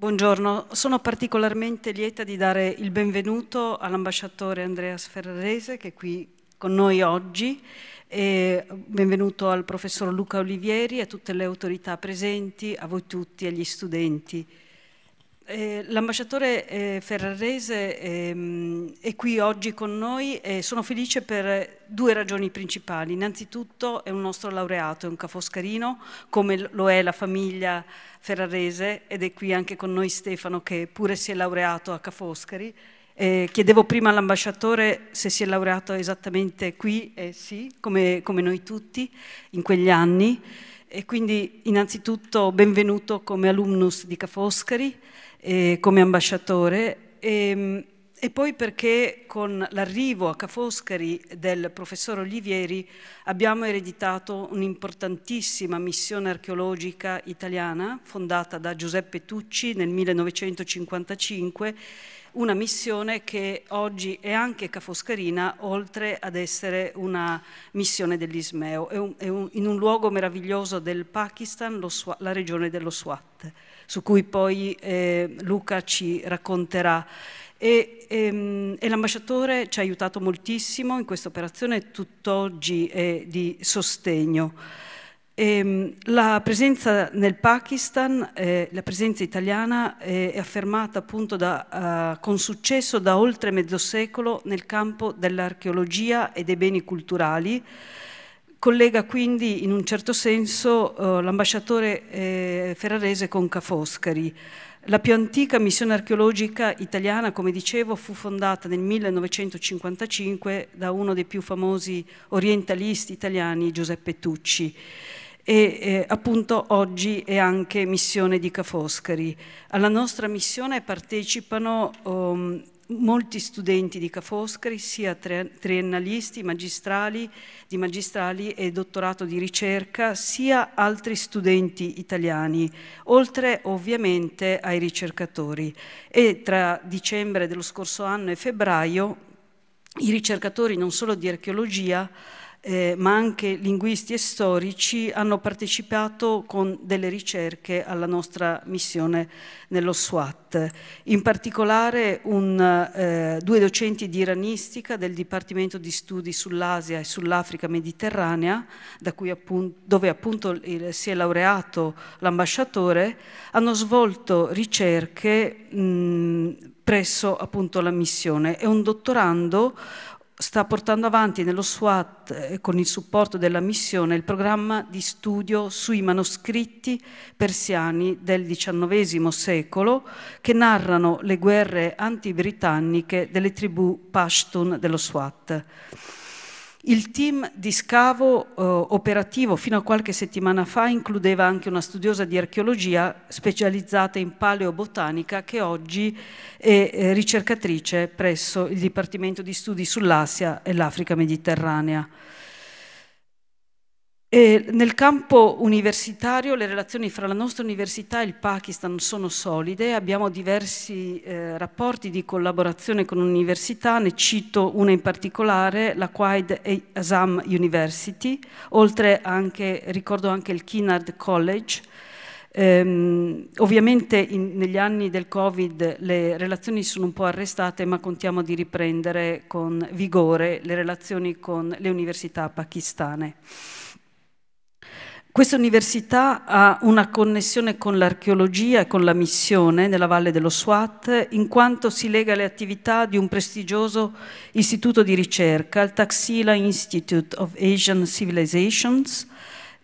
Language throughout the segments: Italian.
Buongiorno, sono particolarmente lieta di dare il benvenuto all'ambasciatore Andreas Ferrarese che è qui con noi oggi, e benvenuto al professor Luca Olivieri, a tutte le autorità presenti, a voi tutti, agli studenti. Eh, l'ambasciatore eh, ferrarese ehm, è qui oggi con noi e sono felice per due ragioni principali. Innanzitutto è un nostro laureato, è un cafoscarino, come lo è la famiglia ferrarese ed è qui anche con noi Stefano che pure si è laureato a Cafoscari. Eh, chiedevo prima all'ambasciatore se si è laureato esattamente qui, e eh, sì, come, come noi tutti, in quegli anni. E quindi innanzitutto benvenuto come alumnus di Cafoscari eh, come ambasciatore. E, ehm, e poi perché con l'arrivo a Ca' Foscari del professor Olivieri abbiamo ereditato un'importantissima missione archeologica italiana fondata da Giuseppe Tucci nel 1955, una missione che oggi è anche Ca' Foscarina oltre ad essere una missione dell'Ismeo, è un, è un, in un luogo meraviglioso del Pakistan, Swa, la regione dello Swat, su cui poi eh, Luca ci racconterà e, e, ehm, e l'ambasciatore ci ha aiutato moltissimo in questa operazione, tutt'oggi è di sostegno. E, ehm, la presenza nel Pakistan, eh, la presenza italiana eh, è affermata appunto da, eh, con successo da oltre mezzo secolo nel campo dell'archeologia e dei beni culturali, collega quindi in un certo senso eh, l'ambasciatore eh, ferrarese con Cafoscari. La più antica missione archeologica italiana, come dicevo, fu fondata nel 1955 da uno dei più famosi orientalisti italiani, Giuseppe Tucci e eh, appunto oggi è anche missione di Ca' Foscari. Alla nostra missione partecipano um, molti studenti di Ca' Foscari, sia triennalisti, magistrali, di magistrali e dottorato di ricerca, sia altri studenti italiani, oltre ovviamente ai ricercatori. E tra dicembre dello scorso anno e febbraio i ricercatori non solo di archeologia, eh, ma anche linguisti e storici hanno partecipato con delle ricerche alla nostra missione nello SWAT. In particolare un, eh, due docenti di iranistica del Dipartimento di Studi sull'Asia e sull'Africa mediterranea, appunto, dove appunto il, si è laureato l'ambasciatore, hanno svolto ricerche mh, presso appunto la missione e un dottorando sta portando avanti nello SWAT eh, con il supporto della missione il programma di studio sui manoscritti persiani del XIX secolo che narrano le guerre antibritanniche delle tribù Pashtun dello SWAT. Il team di scavo eh, operativo fino a qualche settimana fa includeva anche una studiosa di archeologia specializzata in paleobotanica che oggi è eh, ricercatrice presso il Dipartimento di Studi sull'Asia e l'Africa Mediterranea. E nel campo universitario le relazioni fra la nostra università e il Pakistan sono solide, abbiamo diversi eh, rapporti di collaborazione con università, ne cito una in particolare, la Quaid Azam University, oltre anche, ricordo anche il Kinnard College. Ehm, ovviamente in, negli anni del Covid le relazioni sono un po' arrestate, ma contiamo di riprendere con vigore le relazioni con le università pakistane. Questa università ha una connessione con l'archeologia e con la missione nella Valle dello Swat, in quanto si lega alle attività di un prestigioso istituto di ricerca, il Taxila Institute of Asian Civilizations,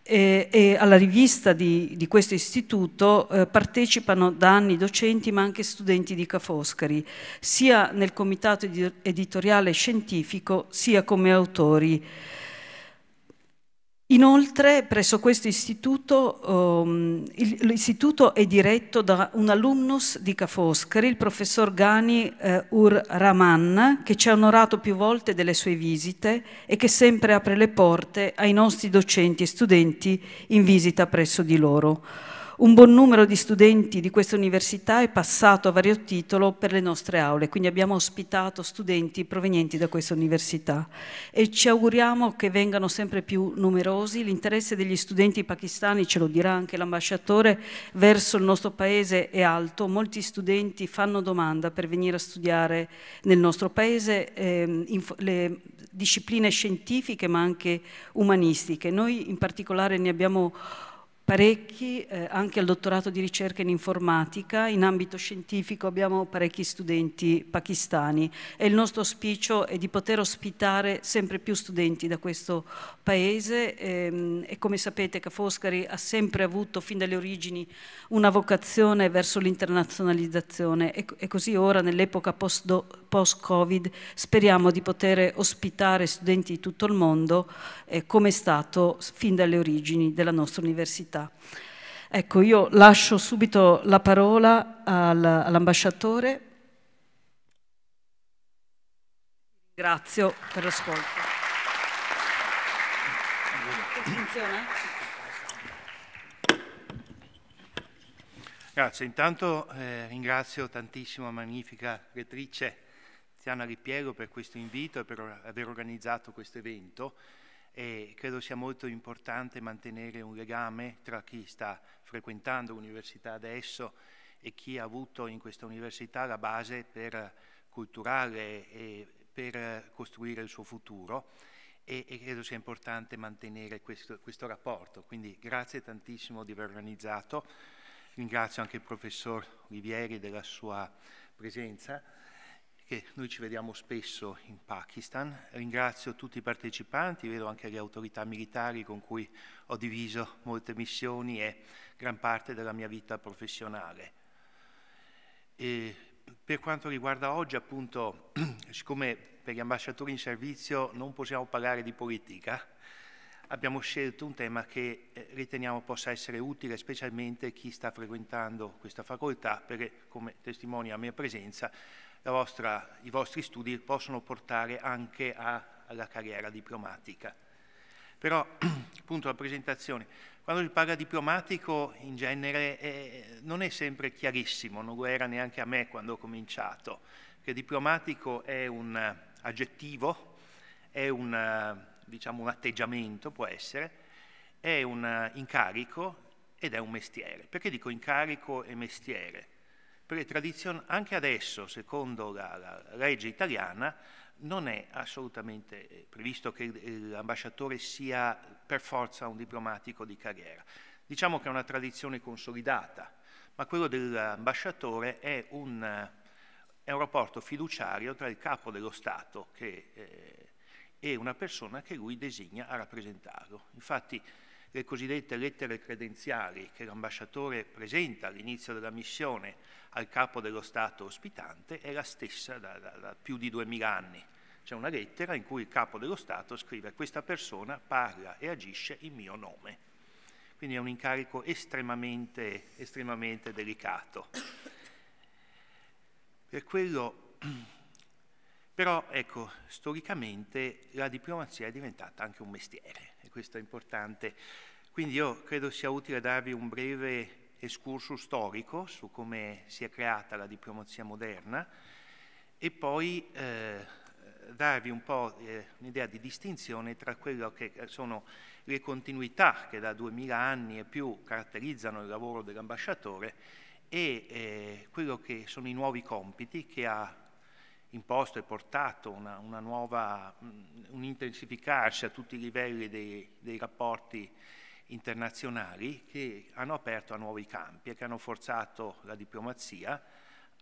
e, e alla rivista di, di questo istituto eh, partecipano da anni docenti ma anche studenti di Ca' Foscari, sia nel comitato editoriale scientifico sia come autori. Inoltre presso questo istituto, um, l'istituto è diretto da un alumnus di Ca' il professor Ghani eh, Ur Rahman, che ci ha onorato più volte delle sue visite e che sempre apre le porte ai nostri docenti e studenti in visita presso di loro. Un buon numero di studenti di questa università è passato a vario titolo per le nostre aule, quindi abbiamo ospitato studenti provenienti da questa università e ci auguriamo che vengano sempre più numerosi. L'interesse degli studenti pakistani, ce lo dirà anche l'ambasciatore, verso il nostro paese è alto. Molti studenti fanno domanda per venire a studiare nel nostro paese eh, le discipline scientifiche ma anche umanistiche. Noi in particolare ne abbiamo parecchi, eh, anche al dottorato di ricerca in informatica, in ambito scientifico abbiamo parecchi studenti pakistani e il nostro auspicio è di poter ospitare sempre più studenti da questo paese e, ehm, e come sapete Cafoscari ha sempre avuto fin dalle origini una vocazione verso l'internazionalizzazione e, e così ora nell'epoca post-doc post-Covid speriamo di poter ospitare studenti di tutto il mondo eh, come è stato fin dalle origini della nostra università. Ecco, io lascio subito la parola all'ambasciatore. Grazie per l'ascolto. Funziona? Grazie, intanto eh, ringrazio tantissimo la magnifica rettrice Cristiana Ripiego per questo invito e per aver organizzato questo evento e credo sia molto importante mantenere un legame tra chi sta frequentando l'università adesso e chi ha avuto in questa università la base per culturale e per costruire il suo futuro e, e credo sia importante mantenere questo, questo rapporto. Quindi grazie tantissimo di aver organizzato, ringrazio anche il professor Rivieri della sua presenza che noi ci vediamo spesso in Pakistan. Ringrazio tutti i partecipanti, vedo anche le autorità militari con cui ho diviso molte missioni e gran parte della mia vita professionale. E per quanto riguarda oggi, appunto, siccome per gli ambasciatori in servizio non possiamo parlare di politica, abbiamo scelto un tema che eh, riteniamo possa essere utile specialmente chi sta frequentando questa facoltà, perché come testimonia la mia presenza vostra, i vostri studi possono portare anche a, alla carriera diplomatica. Però, appunto, la presentazione, quando si parla diplomatico in genere eh, non è sempre chiarissimo, non lo era neanche a me quando ho cominciato, che diplomatico è un aggettivo, è un, diciamo, un atteggiamento, può essere, è un incarico ed è un mestiere. Perché dico incarico e mestiere? perché anche adesso, secondo la, la legge italiana, non è assolutamente eh, previsto che l'ambasciatore sia per forza un diplomatico di carriera. Diciamo che è una tradizione consolidata, ma quello dell'ambasciatore è un, è un rapporto fiduciario tra il capo dello Stato che, eh, e una persona che lui designa a rappresentarlo. Infatti le cosiddette lettere credenziali che l'ambasciatore presenta all'inizio della missione al capo dello Stato ospitante è la stessa da, da, da più di duemila anni. C'è una lettera in cui il capo dello Stato scrive questa persona parla e agisce in mio nome. Quindi è un incarico estremamente, estremamente delicato. Per quello, però, ecco, storicamente la diplomazia è diventata anche un mestiere questo è importante. Quindi io credo sia utile darvi un breve escurso storico su come si è creata la diplomazia moderna e poi eh, darvi un po' eh, un'idea di distinzione tra quello che eh, sono le continuità che da 2000 anni e più caratterizzano il lavoro dell'ambasciatore e eh, quello che sono i nuovi compiti che ha imposto e portato una, una nuova, mm, un intensificarsi a tutti i livelli dei, dei, rapporti internazionali che hanno aperto a nuovi campi e che hanno forzato la diplomazia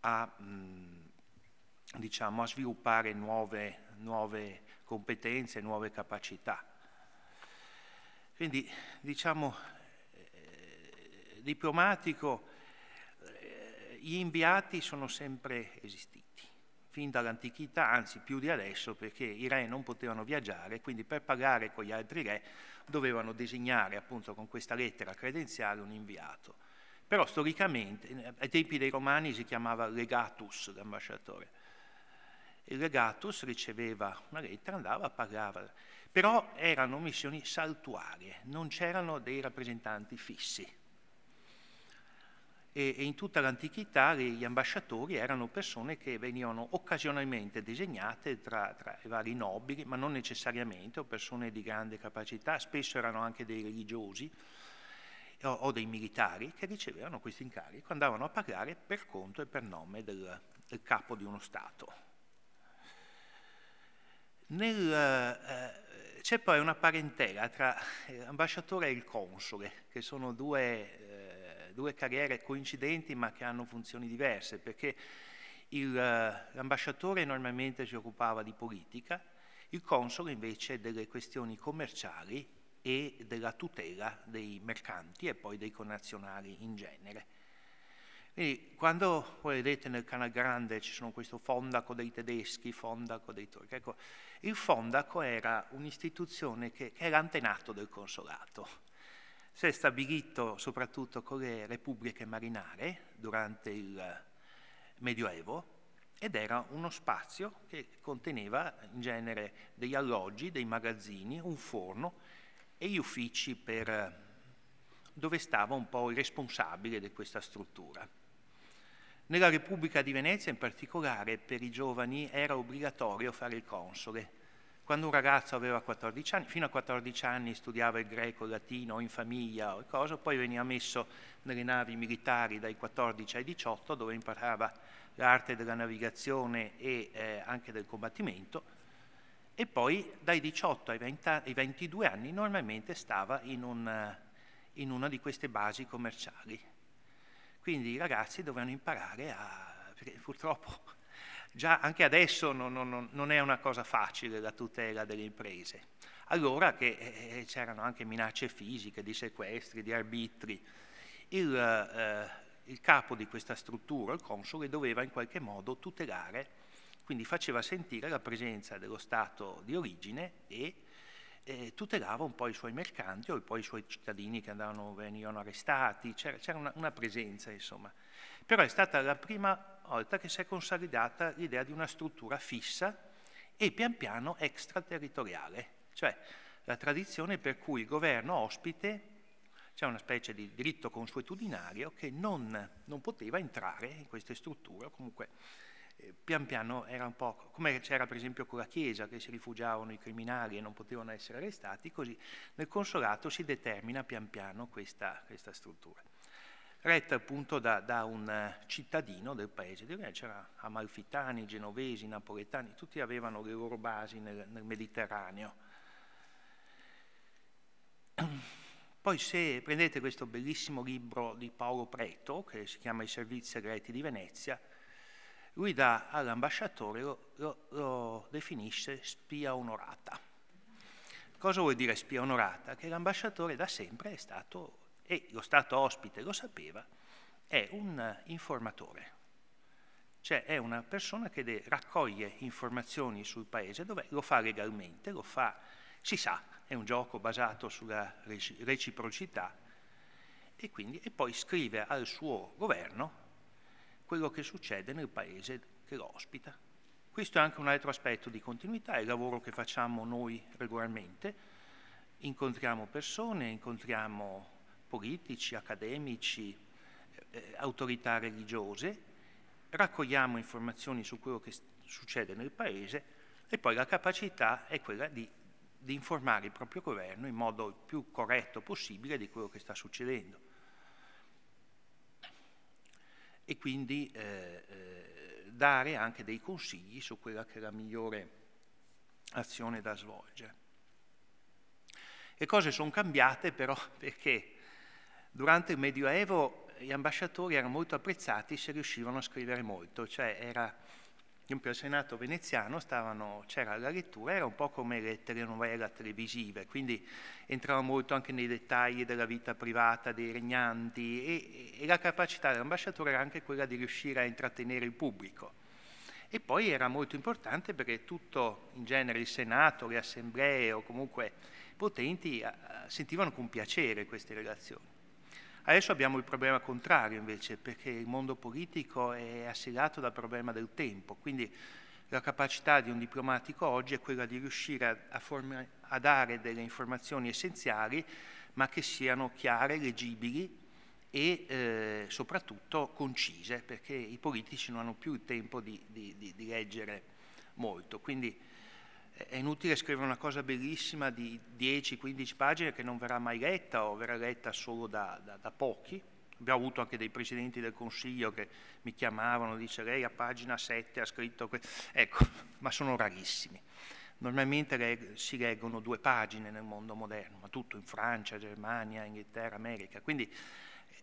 a, mm, diciamo, a sviluppare nuove, nuove competenze, nuove capacità. Quindi, diciamo, eh, diplomatico, eh, gli inviati sono sempre esistiti fin dall'antichità, anzi più di adesso, perché i re non potevano viaggiare, quindi per pagare con gli altri re dovevano designare appunto con questa lettera credenziale un inviato. Però storicamente, eh, ai tempi dei romani si chiamava legatus l'ambasciatore. Il legatus riceveva una lettera, andava, pagava. Però erano missioni saltuarie, non c'erano dei rappresentanti fissi e, e in tutta l'antichità gli ambasciatori erano persone che venivano occasionalmente disegnate tra, tra, i vari nobili, ma non necessariamente, o persone di grande capacità, spesso erano anche dei religiosi o, o dei militari che ricevevano questi incarichi, andavano a pagare per conto e per nome del, del capo di uno Stato. Nel, eh, c'è poi una parentela tra eh, l'ambasciatore e il console, che sono due due carriere coincidenti ma che hanno funzioni diverse, perché il, eh, l'ambasciatore normalmente si occupava di politica, il console invece delle questioni commerciali e della tutela dei mercanti e poi dei connazionali in genere. Quindi quando voi vedete nel Canal Grande ci sono questo fondaco dei tedeschi, fondaco dei turchi, ecco, il fondaco era un'istituzione che, che era antenato del consolato si è stabilito soprattutto con le repubbliche marinare durante il Medioevo ed era uno spazio che conteneva in genere degli alloggi, dei magazzini, un forno e gli uffici per, dove stava un po' il responsabile di questa struttura. Nella Repubblica di Venezia in particolare per i giovani era obbligatorio fare il console quando un ragazzo aveva 14 anni, fino a 14 anni studiava il greco, il latino in famiglia o cosa, poi veniva messo nelle navi militari dai 14 ai 18 dove imparava l'arte della navigazione e eh, anche del combattimento e poi dai 18 ai, 20, ai 22 anni normalmente stava in, un, in una di queste basi commerciali. Quindi i ragazzi dovevano imparare a, perché purtroppo già anche adesso non, non, non, è una cosa facile la tutela delle imprese. Allora che eh, eh, c'erano anche minacce fisiche di sequestri, di arbitri, il, eh, il, capo di questa struttura, il console, doveva in qualche modo tutelare, quindi faceva sentire la presenza dello Stato di origine e eh, tutelava un po' i suoi mercanti o poi i suoi cittadini che andavano, venivano arrestati, c'era, una, una presenza insomma. Però è stata la prima volta che si è consolidata l'idea di una struttura fissa e pian piano extraterritoriale, cioè la tradizione per cui il governo ospite c'è cioè una specie di diritto consuetudinario che non, non poteva entrare in queste strutture, comunque eh, pian piano era un po' come c'era per esempio con la Chiesa che si rifugiavano i criminali e non potevano essere arrestati, così nel consolato si determina pian piano questa, questa struttura retta appunto da, da un eh, cittadino del paese. C'erano amalfitani, genovesi, napoletani, tutti avevano le loro basi nel, nel Mediterraneo. Poi se prendete questo bellissimo libro di Paolo Preto, che si chiama I servizi segreti di Venezia, lui dà all'ambasciatore, lo, lo, lo, definisce spia onorata. Cosa vuol dire spia onorata? Che l'ambasciatore da sempre è stato e lo Stato ospite lo sapeva, è un informatore, cioè è una persona che raccoglie informazioni sul paese, dove lo fa legalmente, lo fa, si sa, è un gioco basato sulla reciprocità e, quindi, e poi scrive al suo governo quello che succede nel paese che lo ospita. Questo è anche un altro aspetto di continuità, è il lavoro che facciamo noi regolarmente, incontriamo persone, incontriamo politici, accademici, eh, eh, autorità religiose, raccogliamo informazioni su quello che succede nel Paese e poi la capacità è quella di, di informare il proprio governo in modo il più corretto possibile di quello che sta succedendo. E quindi eh, eh dare anche dei consigli su quella che è la migliore azione da svolgere. Le cose sono cambiate però perché Durante il Medioevo gli ambasciatori erano molto apprezzati se riuscivano a scrivere molto, cioè era esempio il Senato veneziano stavano, c'era la lettura, era un po' come le telenovela televisive, quindi entrava molto anche nei dettagli della vita privata dei regnanti e, e la capacità dell'ambasciatore era anche quella di riuscire a intrattenere il pubblico. E poi era molto importante perché tutto, in genere il Senato, le assemblee o comunque potenti sentivano con piacere queste relazioni. Adesso abbiamo il problema contrario invece, perché il mondo politico è assillato dal problema del tempo, quindi la capacità di un diplomatico oggi è quella di riuscire a, a, form- a dare delle informazioni essenziali, ma che siano chiare, leggibili e eh, soprattutto concise, perché i politici non hanno più il tempo di, di, di, di leggere molto. Quindi, è inutile scrivere una cosa bellissima di 10-15 pagine che non verrà mai letta o verrà letta solo da, da, da pochi. Abbiamo avuto anche dei presidenti del Consiglio che mi chiamavano, dice lei a pagina 7 ha scritto... Que-". Ecco, ma sono rarissimi. Normalmente le, si leggono due pagine nel mondo moderno, ma tutto in Francia, Germania, Inghilterra, America. Quindi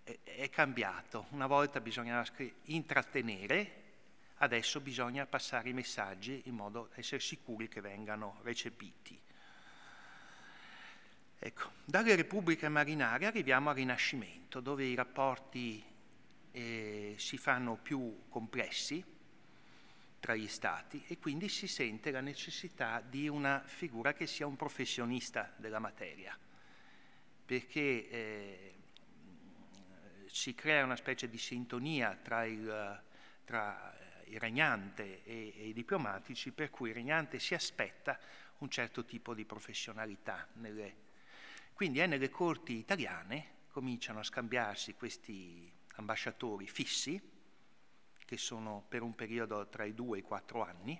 è, è cambiato. Una volta bisognava scri- intrattenere adesso bisogna passare i messaggi in modo da essere sicuri che vengano recepiti. Ecco, dalle repubbliche marinare arriviamo al Rinascimento, dove i rapporti eh, si fanno più complessi tra gli stati e quindi si sente la necessità di una figura che sia un professionista della materia, perché eh, si crea una specie di sintonia tra, il, tra regnante e, e i diplomatici, per cui il regnante si aspetta un certo tipo di professionalità. Nelle... Quindi è eh, nelle corti italiane cominciano a scambiarsi questi ambasciatori fissi, che sono per un periodo tra i due e i quattro anni,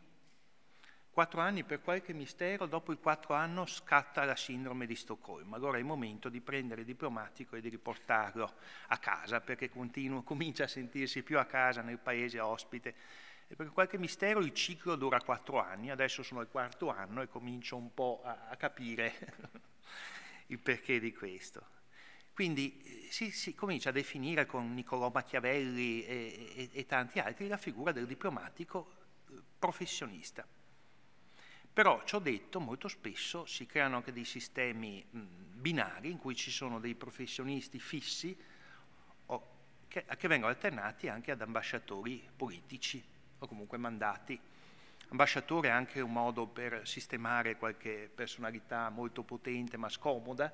Quattro anni per qualche mistero, dopo i quattro anni scatta la sindrome di Stoccolma. Allora è il momento di prendere il diplomatico e di riportarlo a casa, perché continuo, comincia a sentirsi più a casa nel paese ospite. E per qualche mistero il ciclo dura quattro anni, adesso sono al quarto anno e comincio un po' a, a capire il perché di questo. Quindi eh, si, si, comincia a definire con Niccolò Machiavelli e, e, e tanti altri la figura del diplomatico eh, professionista. Però, ciò detto, molto spesso si creano anche dei sistemi mh, binari in cui ci sono dei professionisti fissi o, che, che vengono alternati anche ad ambasciatori politici o comunque mandati. Ambasciatore è anche un modo per sistemare qualche personalità molto potente ma scomoda,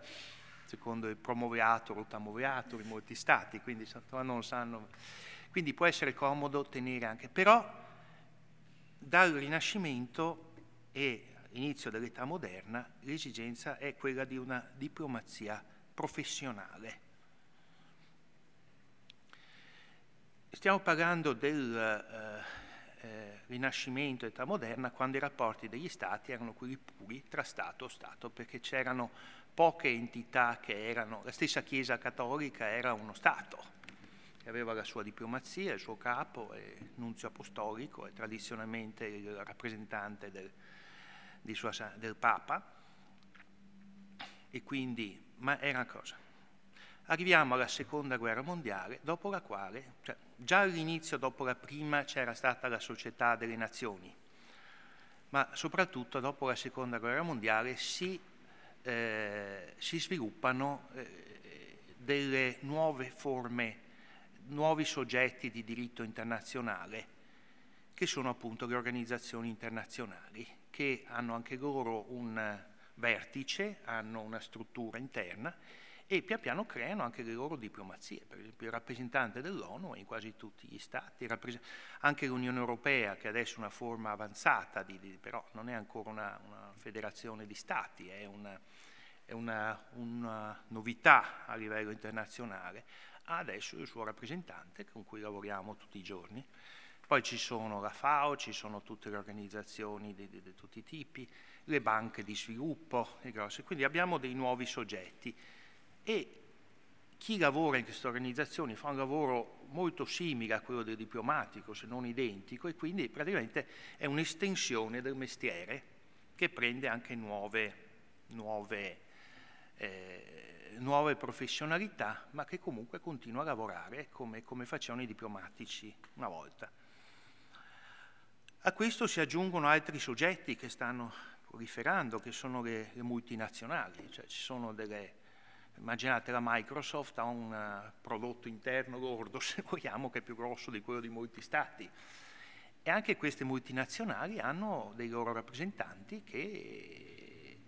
secondo il promoviator o tamoviator in molti stati, quindi non sanno. Quindi può essere comodo tenere anche, però dal Rinascimento e inizio dell'età moderna, l'esigenza è quella di una diplomazia professionale. Stiamo parlando del eh, eh, Rinascimento, età moderna, quando i rapporti degli Stati erano quelli puri tra Stato e Stato, perché c'erano poche entità che erano, la stessa Chiesa cattolica era uno Stato, che aveva la sua diplomazia, il suo capo, il nunzio apostolico e tradizionalmente il rappresentante del, sua, del Papa, e quindi, ma era una cosa. Arriviamo alla seconda guerra mondiale, dopo la quale, cioè, già all'inizio, dopo la prima, c'era stata la società delle nazioni, ma soprattutto dopo la seconda guerra mondiale si, eh, si sviluppano eh, delle nuove forme, nuovi soggetti di diritto internazionale, che sono appunto le organizzazioni internazionali che hanno anche loro un eh, vertice, hanno una struttura interna e pian piano creano anche le loro diplomazie. Per esempio il rappresentante dell'ONU è in quasi tutti gli stati, anche l'Unione Europea che adesso è una forma avanzata, di, di, però non è ancora una, una federazione di stati, è, una, è una, una novità a livello internazionale, ha adesso il suo rappresentante con cui lavoriamo tutti i giorni. Poi ci sono la FAO, ci sono tutte le organizzazioni di, di, di tutti i tipi, le banche di sviluppo, le grosse. Quindi abbiamo dei nuovi soggetti e chi lavora in queste organizzazioni fa un lavoro molto simile a quello del diplomatico, se non identico, e quindi praticamente è un'estensione del mestiere che prende anche nuove, nuove, eh, nuove, professionalità, ma che comunque continua a lavorare come, come facevano i diplomatici una volta. A questo si aggiungono altri soggetti che stanno proliferando, che sono le, le multinazionali, cioè ci sono delle... Immaginate la Microsoft ha un eh, prodotto interno lordo, se vogliamo, che è più grosso di quello di molti stati. E anche queste multinazionali hanno dei loro rappresentanti che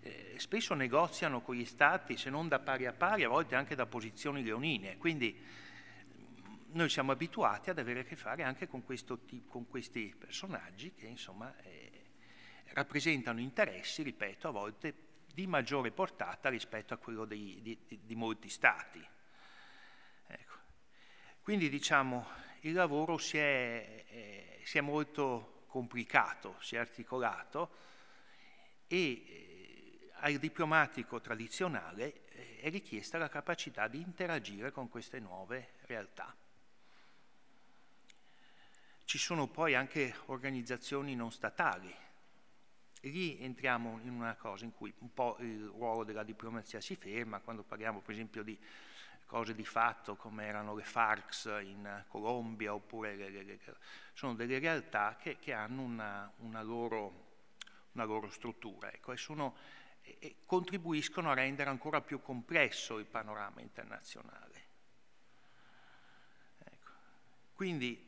eh, spesso negoziano con gli stati, se non da pari a pari, a volte anche da posizioni leonine. Quindi noi siamo abituati ad avere a che fare anche con, questo, con questi personaggi che insomma eh, rappresentano interessi, ripeto, a volte di maggiore portata rispetto a quello di, di, di, molti stati. Ecco. Quindi diciamo il lavoro si è, eh, si è molto complicato, si è articolato e eh, al diplomatico tradizionale eh, è richiesta la capacità di interagire con queste nuove realtà ci sono poi anche organizzazioni non statali. E lì entriamo in una cosa in cui un po' il ruolo della diplomazia si ferma, quando parliamo per esempio di cose di fatto come erano le FARC in Colombia, oppure le, le, le, sono delle realtà che, che hanno una, una, loro, una, loro, struttura ecco, e, sono, e, e, contribuiscono a rendere ancora più complesso il panorama internazionale. Ecco. Quindi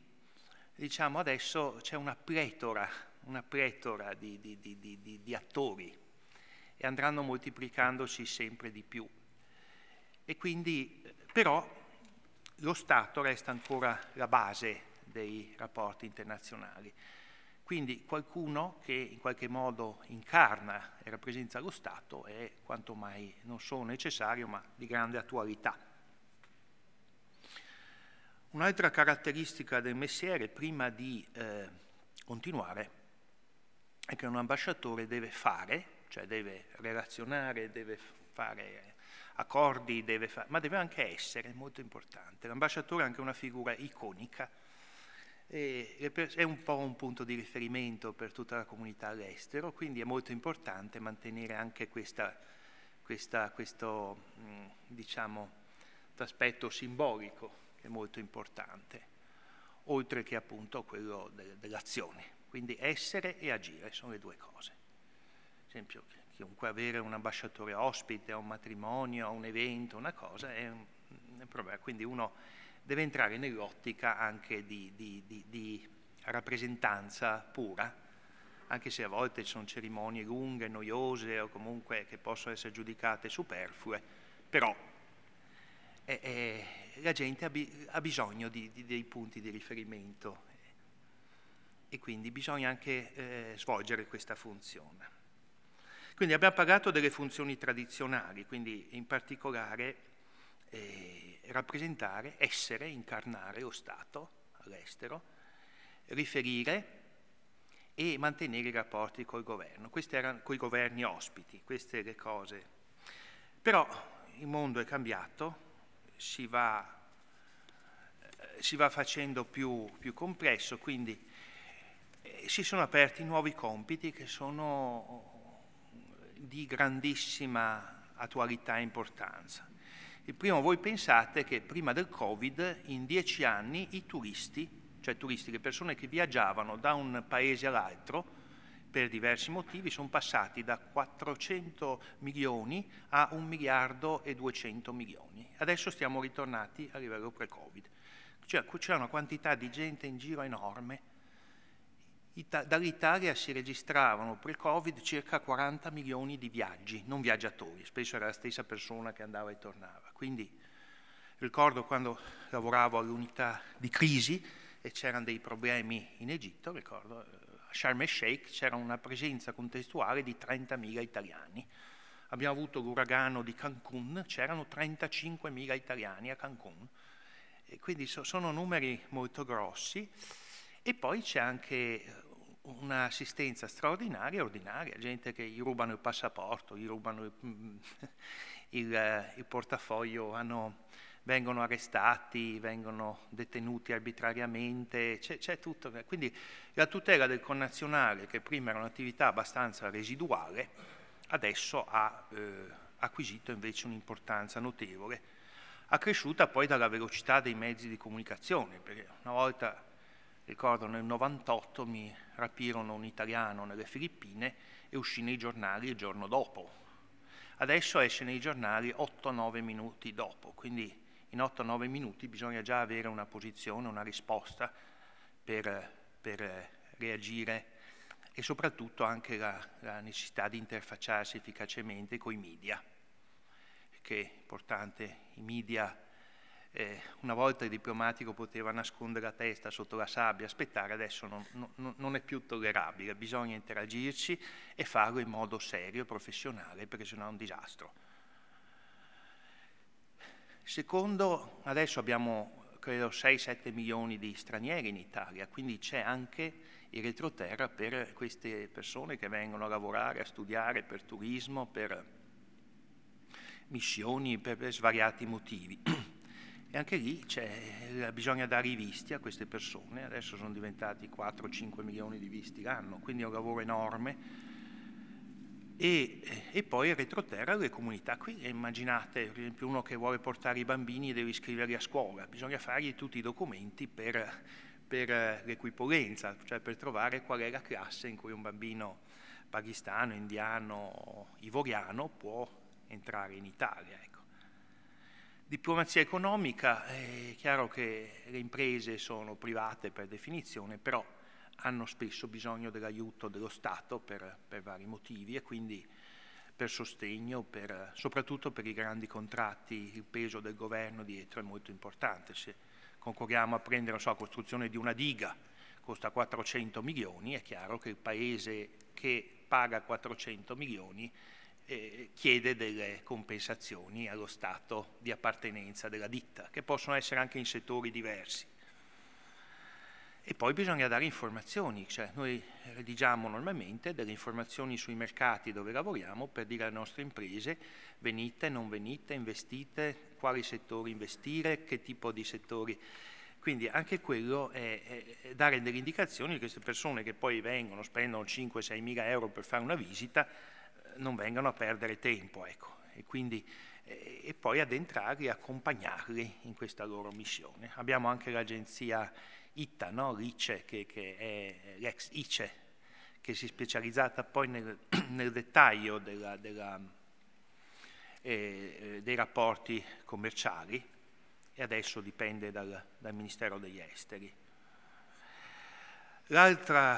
diciamo adesso c'è una pletora, una pletora di, di, di, di, attori e andranno moltiplicandosi sempre di più. E quindi, però, lo Stato resta ancora la base dei rapporti internazionali. Quindi qualcuno che in qualche modo incarna e rappresenta lo Stato è quanto mai non solo necessario ma di grande attualità. Un'altra caratteristica del messiere, prima di eh, continuare, è che un ambasciatore deve fare, cioè deve relazionare, deve fare accordi, deve fa ma deve anche essere, è molto importante. L'ambasciatore è anche una figura iconica, è un po' un punto di riferimento per tutta la comunità all'estero, quindi è molto importante mantenere anche questa, questa, questo mm, diciamo, aspetto simbolico che è molto importante, oltre che appunto quello de- dell'azione. Quindi essere e agire sono le due cose. Ad esempio, chiunque avere un ambasciatore ospite, un matrimonio, un evento, una cosa, è un, è un problema. Quindi uno deve entrare nell'ottica anche di, di, di, di rappresentanza pura, anche se a volte ci sono cerimonie lunghe, noiose o comunque che possono essere giudicate superflue, però eh, eh, la gente ha, bi ha bisogno di, di, dei punti di riferimento e quindi bisogna anche eh, svolgere questa funzione. Quindi abbiamo parlato delle funzioni tradizionali, quindi in particolare eh, rappresentare, essere, incarnare lo Stato all'estero, riferire, e mantenere i rapporti col governo. Questi erano i governi ospiti, queste le cose. Però il mondo è cambiato, si va, eh, si va facendo più, più complesso, quindi eh, si sono aperti nuovi compiti che sono di grandissima attualità e importanza. Il primo, voi pensate che prima del Covid, in dieci anni, i turisti, cioè turisti, le persone che viaggiavano da un paese all'altro, per diversi motivi sono passati da 400 milioni a 1 miliardo e 200 milioni. Adesso stiamo ritornati a livello pre-Covid. Cioè c'è una quantità di gente in giro enorme. Ita- Dall'Italia si registravano pre-Covid circa 40 milioni di viaggi, non viaggiatori, spesso era la stessa persona che andava e tornava. Quindi ricordo quando lavoravo all'unità di crisi e c'erano dei problemi in Egitto, ricordo eh, Sharm el Sheikh c'era una presenza contestuale di 30.000 italiani. Abbiamo avuto l'uragano di Cancun, c'erano 35.000 italiani a Cancun. E quindi so, sono numeri molto grossi. E poi c'è anche eh, un'assistenza straordinaria, ordinaria, gente che gli rubano il passaporto, gli rubano il, mm, il, eh, il portafoglio, hanno vengono arrestati, vengono detenuti arbitrariamente, c'è, c'è tutto. Quindi la tutela del connazionale, che prima era un'attività abbastanza residuale, adesso ha eh, acquisito invece un'importanza notevole, accresciuta poi dalla velocità dei mezzi di comunicazione, perché una volta, ricordo nel 98, mi rapirono un italiano nelle Filippine e uscì nei giornali il giorno dopo. Adesso esce nei giornali 8-9 minuti dopo, quindi in 8-9 minuti bisogna già avere una posizione, una risposta per, per reagire e soprattutto anche la, la, necessità di interfacciarsi efficacemente con i media, che è importante, i media eh, una volta il diplomatico poteva nascondere la testa sotto la sabbia, aspettare, adesso non, non, non è più tollerabile, bisogna interagirci e farlo in modo serio e professionale perché sennò è un disastro. Secondo, adesso abbiamo credo 6-7 milioni di stranieri in Italia, quindi c'è anche il retroterra per queste persone che vengono a lavorare, a studiare, per turismo, per missioni, per, per svariati motivi. E anche lì bisogna dare i visti a queste persone, adesso sono diventati 4-5 milioni di visti l'anno, quindi è un lavoro enorme e, eh, e poi retroterra le comunità qui. Eh, immaginate, per esempio, uno che vuole portare i bambini e deve iscriverli a scuola, bisogna fargli tutti i documenti per, per eh, l'equipolenza, cioè per trovare qual è la classe in cui un bambino pakistano, indiano, ivoriano può entrare in Italia. Ecco. Diplomazia economica, è chiaro che le imprese sono private per definizione, però hanno spesso bisogno dell'aiuto dello Stato per, per, vari motivi e quindi per sostegno, per, soprattutto per i grandi contratti, il peso del governo dietro è molto importante. Se concorriamo a prendere so, la costruzione di una diga, costa 400 milioni, è chiaro che il paese che paga 400 milioni eh, chiede delle compensazioni allo Stato di appartenenza della ditta, che possono essere anche in settori diversi. E poi bisogna dare informazioni, cioè noi redigiamo normalmente delle informazioni sui mercati dove lavoriamo per dire alle nostre imprese venite, non venite, investite, quali settori investire, che tipo di settori. Quindi anche quello è, è dare delle indicazioni che queste persone che poi vengono, spendono 5-6 mila euro per fare una visita, eh, non vengano a perdere tempo. Ecco. E, quindi, e poi addentrarli e accompagnarli in questa loro missione. Abbiamo anche l'agenzia Itta, no? Rice, che, che è l'ex Ice, che si è specializzata poi nel, nel dettaglio della, della, eh, eh, dei rapporti commerciali e adesso dipende dal, dal Ministero degli Esteri. L'altra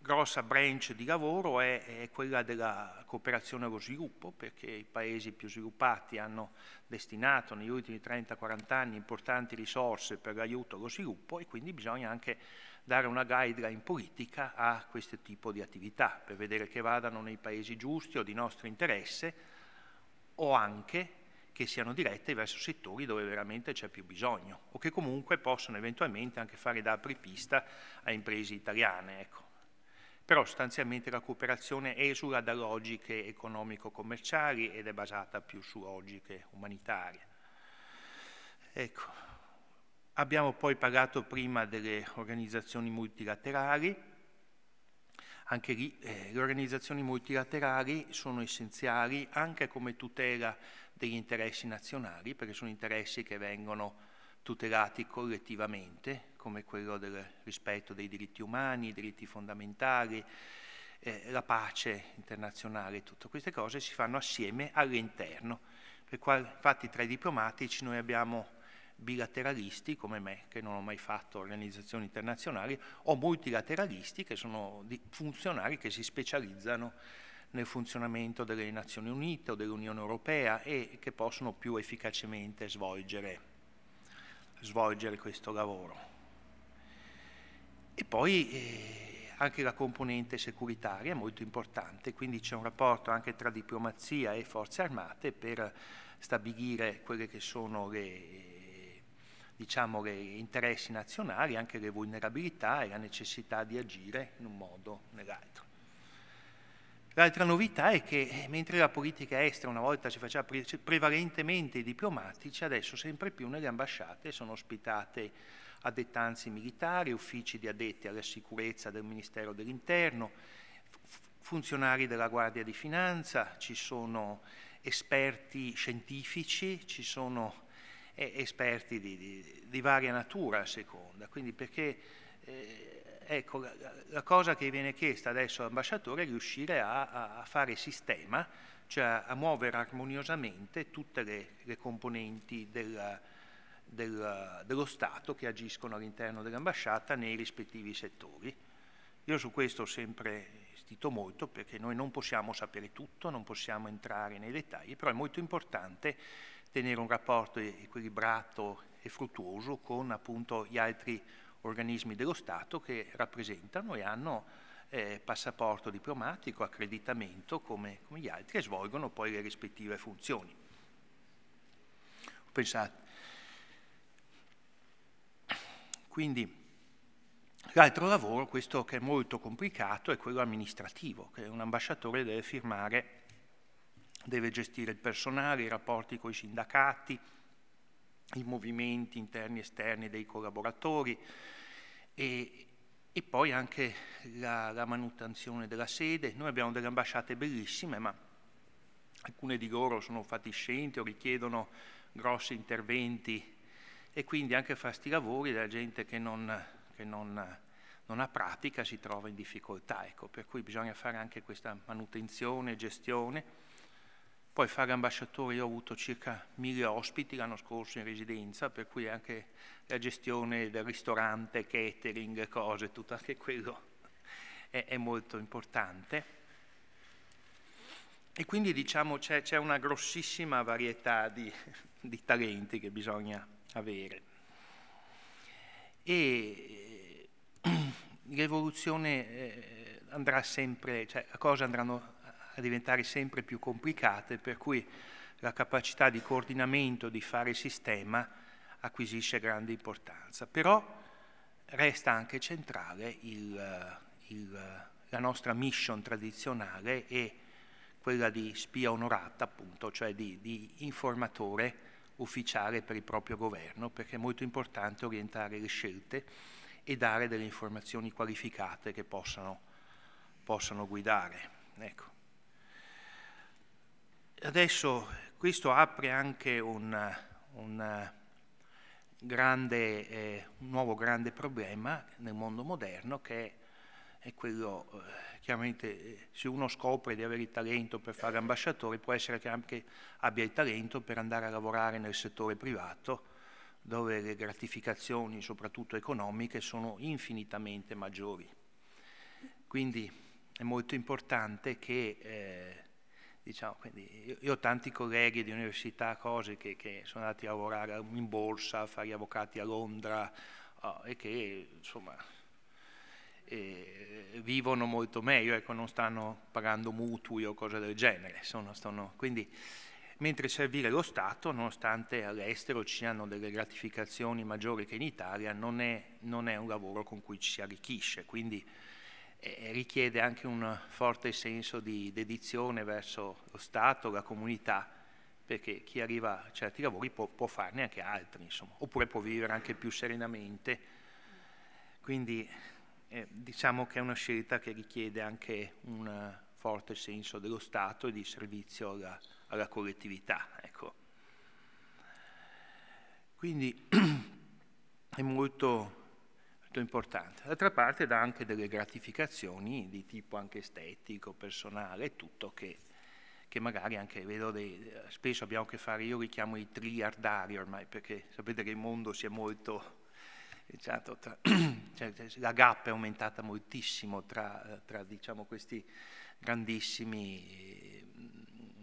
grossa branch di lavoro è, è, quella della cooperazione allo sviluppo, perché i paesi più sviluppati hanno destinato negli ultimi 30-40 anni importanti risorse per l'aiuto allo sviluppo e quindi bisogna anche dare una guideline politica a questo tipo di attività, per vedere che vadano nei paesi giusti o di nostro interesse o anche che siano dirette verso settori dove veramente c'è più bisogno o che comunque possono eventualmente anche fare da apripista a imprese italiane. Ecco. Però sostanzialmente la cooperazione esula da logiche economico-commerciali ed è basata più su logiche umanitarie. Ecco. Abbiamo poi parlato prima delle organizzazioni multilaterali, anche lì eh, le organizzazioni multilaterali sono essenziali anche come tutela degli interessi nazionali, perché sono interessi che vengono tutelati collettivamente, come quello del rispetto dei diritti umani, i diritti fondamentali, eh, la pace internazionale, tutte queste cose si fanno assieme all'interno. Quale, infatti tra i diplomatici noi abbiamo bilateralisti come me, che non ho mai fatto organizzazioni internazionali, o multilateralisti che sono funzionari che si specializzano nel funzionamento delle Nazioni Unite o dell'Unione Europea e che possono più efficacemente svolgere, svolgere questo lavoro. E poi eh, anche la componente securitaria è molto importante, quindi c'è un rapporto anche tra diplomazia e forze armate per stabilire quelle che sono le diciamo, le interessi nazionali, anche le vulnerabilità e la necessità di agire in un modo o nell'altro. L'altra novità è che eh, mentre la politica estera una volta si faceva prevalentemente i diplomatici, adesso sempre più nelle ambasciate sono ospitate addettanze militari, uffici di addetti alla sicurezza del Ministero dell'Interno, funzionari della Guardia di Finanza, ci sono esperti scientifici, ci sono eh, esperti di, di, di varia natura a seconda, quindi perché eh, ecco, la, la, cosa che viene chiesta adesso all'ambasciatore è riuscire a, a fare sistema, cioè a, muovere armoniosamente tutte le, le componenti della, della, dello Stato che agiscono all'interno dell'ambasciata nei rispettivi settori. Io su questo ho sempre insistito molto perché noi non possiamo sapere tutto, non possiamo entrare nei dettagli, però è molto importante tenere un rapporto equilibrato e fruttuoso con appunto gli altri organismi dello Stato che rappresentano e hanno eh, passaporto diplomatico, accreditamento come, come, gli altri e svolgono poi le rispettive funzioni. Pensate. Quindi l'altro lavoro, questo che è molto complicato, è quello amministrativo, che un ambasciatore deve firmare, deve gestire il personale, i rapporti con i sindacati, i movimenti interni e esterni dei collaboratori e, e poi anche la, la, manutenzione della sede. Noi abbiamo delle ambasciate bellissime, ma alcune di loro sono fatiscenti o richiedono grossi interventi e quindi anche fra fare questi lavori la gente che non, che non, non ha pratica si trova in difficoltà, ecco, per cui bisogna fare anche questa manutenzione, e gestione. Poi fare ambasciatore io ho avuto circa mille ospiti l'anno scorso in residenza, per cui anche la gestione del ristorante, catering, cose, tutto anche quello è, è molto importante. E quindi diciamo c'è, c'è una grossissima varietà di, di, talenti che bisogna avere. E eh, l'evoluzione eh, andrà sempre, cioè le cose andranno diventare sempre più complicate, per cui la capacità di coordinamento, di fare sistema, acquisisce grande importanza. Però resta anche centrale il, eh, il, eh, la nostra mission tradizionale e quella di spia onorata, appunto, cioè di, di informatore ufficiale per il proprio governo, perché è molto importante orientare le scelte e dare delle informazioni qualificate che possano, possano guidare. Ecco. Adesso questo apre anche un, un, eh, grande, eh, un, nuovo grande problema nel mondo moderno che è quello, eh, chiaramente eh, se uno scopre di avere il talento per fare ambasciatore può essere che anche abbia il talento per andare a lavorare nel settore privato dove le gratificazioni soprattutto economiche sono infinitamente maggiori. Quindi è molto importante che eh, Diciamo, io, io, ho tanti colleghi di università, cose che, che, sono andati a lavorare in borsa, a fare gli avvocati a Londra oh, e che insomma eh, vivono molto meglio, ecco, non stanno pagando mutui o cose del genere. Sono, sono, quindi, mentre servire lo Stato, nonostante all'estero ci siano delle gratificazioni maggiori che in Italia, non è, non è un lavoro con cui ci si arricchisce. Quindi, eh, richiede anche un forte senso di dedizione verso lo Stato, la comunità, perché chi arriva a certi lavori può, può farne anche altri, insomma, oppure può vivere anche più serenamente. Quindi eh, diciamo che è una scelta che richiede anche un forte senso dello Stato e di servizio alla, alla collettività. Ecco. Quindi è molto molto importante. D'altra parte dà anche delle gratificazioni di tipo anche estetico, personale, tutto che, che magari anche vedo, dei, spesso abbiamo a che fare, io li chiamo i triardari ormai, perché sapete che il mondo si è molto... Diciamo, tra, cioè, cioè, la gap è aumentata moltissimo tra, tra diciamo, questi grandissimi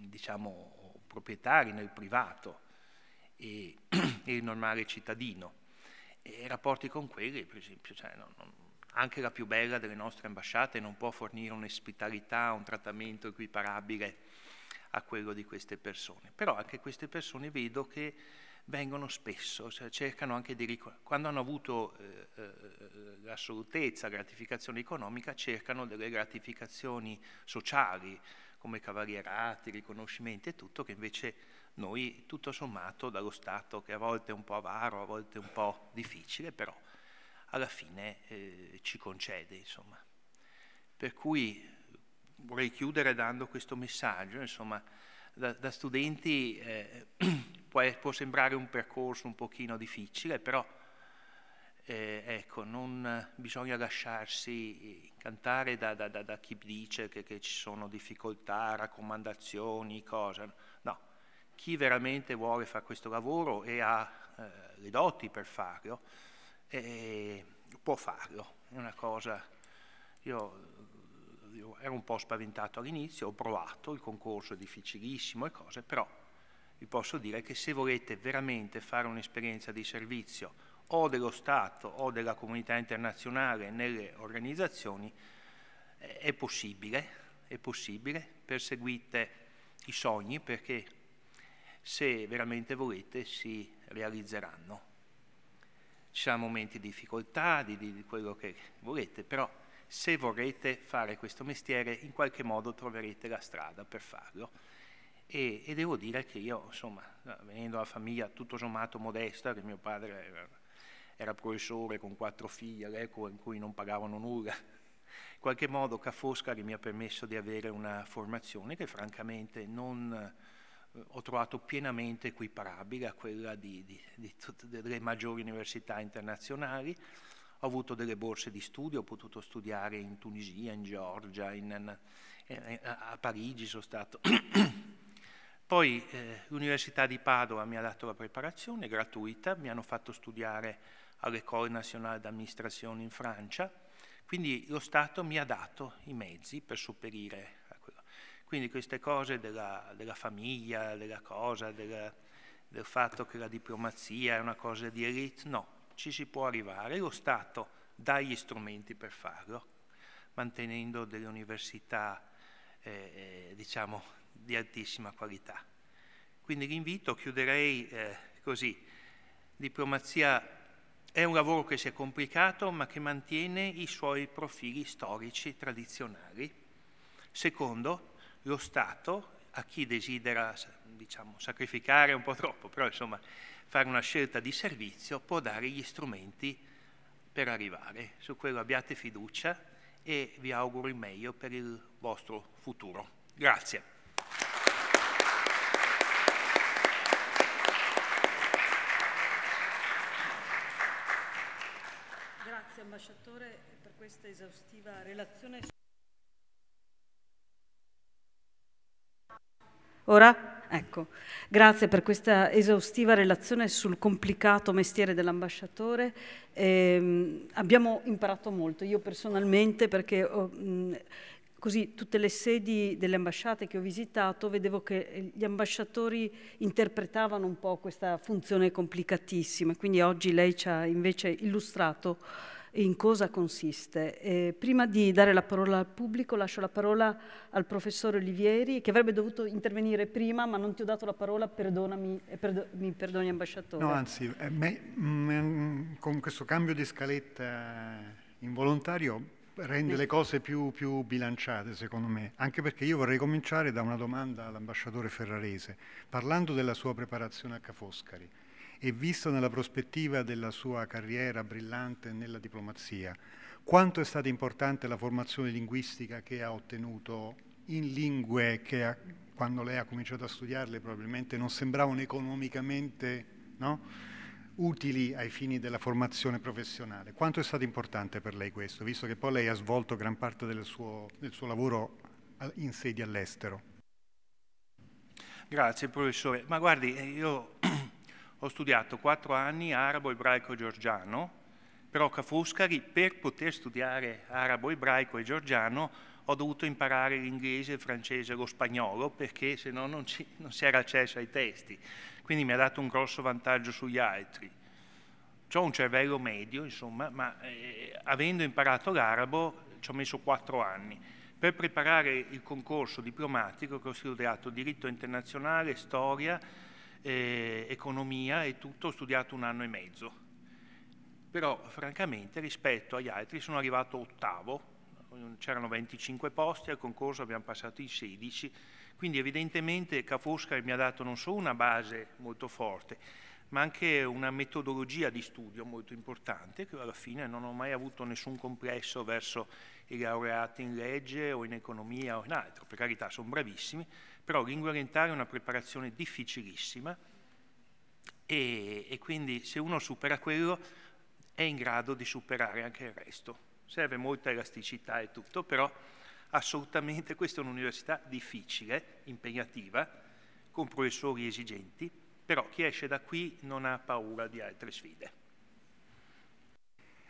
diciamo, proprietari nel privato e, e il normale cittadino e i rapporti con quelli, per esempio, cioè, non, non, anche la più bella delle nostre ambasciate non può fornire un'ospitalità, un trattamento equiparabile a quello di queste persone. Però anche queste persone vedo che vengono spesso, cioè cercano anche di ricordare, quando hanno avuto eh, eh, l'assolutezza, gratificazione economica, cercano delle gratificazioni sociali, come cavalierati, riconoscimenti e tutto, che invece noi tutto sommato dallo Stato che a volte è un po' avaro, a volte è un po' difficile, però alla fine eh, ci concede. Insomma. Per cui vorrei chiudere dando questo messaggio, insomma, da, da studenti eh, può, può, sembrare un percorso un pochino difficile, però eh, ecco, non bisogna lasciarsi incantare da, da, da chi dice che, che, ci sono difficoltà, raccomandazioni, cosa chi veramente vuole fare questo lavoro e ha eh, le doti per farlo, eh, può farlo. È una cosa, io, io ero un po' spaventato all'inizio, ho provato, il concorso è difficilissimo e cose, però vi posso dire che se volete veramente fare un'esperienza di servizio o dello Stato o della comunità internazionale nelle organizzazioni, eh, è possibile, è possibile, perseguite i sogni perché se veramente volete, si realizzeranno. Ci sono momenti di difficoltà, di, di quello che volete, però se vorrete fare questo mestiere, in qualche modo troverete la strada per farlo. E, e, devo dire che io, insomma, venendo da una famiglia tutto sommato modesta, che mio padre era, era professore con quattro figli all'eco in cui non pagavano nulla, in qualche modo Ca' Foscari mi ha permesso di avere una formazione che francamente non, eh, ho trovato pienamente equiparabile a quella di, di, di tutte, delle maggiori università internazionali. Ho avuto delle borse di studio, ho potuto studiare in Tunisia, in Georgia, in, in, eh, a Parigi sono stato. Poi eh, l'Università di Padova mi ha dato la preparazione gratuita, mi hanno fatto studiare all'Ecole Nazionale d'Amministrazione in Francia, quindi lo Stato mi ha dato i mezzi per sopperire quindi queste cose della, della famiglia, della cosa, della, del fatto che la diplomazia è una cosa di elite, no, ci si può arrivare, lo Stato dà gli strumenti per farlo, mantenendo delle università eh, eh diciamo, di altissima qualità. Quindi l'invito chiuderei eh, così, diplomazia è un lavoro che si è complicato ma che mantiene i suoi profili storici tradizionali. Secondo, lo Stato a chi desidera diciamo, sacrificare un po' troppo, però insomma fare una scelta di servizio può dare gli strumenti per arrivare. Su quello abbiate fiducia e vi auguro il meglio per il vostro futuro. Grazie. Grazie ambasciatore per questa esaustiva relazione. Ora, ecco, grazie per questa esaustiva relazione sul complicato mestiere dell'ambasciatore. Eh, abbiamo imparato molto, io personalmente, perché ho, mh, così tutte le sedi delle ambasciate che ho visitato vedevo che eh, gli ambasciatori interpretavano un po' questa funzione complicatissima, quindi oggi lei ci ha invece illustrato in cosa consiste. E eh, prima di dare la parola al pubblico lascio la parola al professore Olivieri che avrebbe dovuto intervenire prima ma non ti ho dato la parola, perdonami, eh, perdo mi perdoni ambasciatore. No, anzi, eh, me, mh, mm, mm, con questo cambio di scaletta involontario rende le cose più, più, bilanciate secondo me, anche perché io vorrei cominciare da una domanda all'ambasciatore Ferrarese, parlando della sua preparazione a Cafoscari e visto nella prospettiva della sua carriera brillante nella diplomazia, quanto è stata importante la formazione linguistica che ha ottenuto in lingue che ha, quando lei ha cominciato a studiarle probabilmente non sembravano economicamente no, utili ai fini della formazione professionale. Quanto è stato importante per lei questo, visto che poi lei ha svolto gran parte del suo, del suo lavoro in sedi all'estero? Grazie professore, ma guardi, eh, io ho studiato quattro anni arabo, ebraico e georgiano, però a Fuscari per poter studiare arabo, ebraico e georgiano ho dovuto imparare l'inglese, il francese e lo spagnolo perché se no non, ci, non si era accesso ai testi. Quindi mi ha dato un grosso vantaggio sugli altri. Ho un cervello medio, insomma, ma eh, avendo imparato l'arabo ci ho messo quattro anni. Per preparare il concorso diplomatico che ho studiato diritto internazionale, storia, eh, economia e tutto, ho studiato un anno e mezzo. Però francamente rispetto agli altri sono arrivato ottavo, c'erano 25 posti, al concorso abbiamo passato i 16, quindi evidentemente Ca' Foscari mi ha dato non solo una base molto forte, ma anche una metodologia di studio molto importante che alla fine non ho mai avuto nessun complesso verso i laureati in legge o in economia o in altro, per carità sono bravissimi, però lingua orientale è una preparazione difficilissima e, e quindi se uno supera quello è in grado di superare anche il resto. Serve molta elasticità e tutto, però assolutamente questa è un'università difficile, impegnativa, con professori esigenti, però chi esce da qui non ha paura di altre sfide.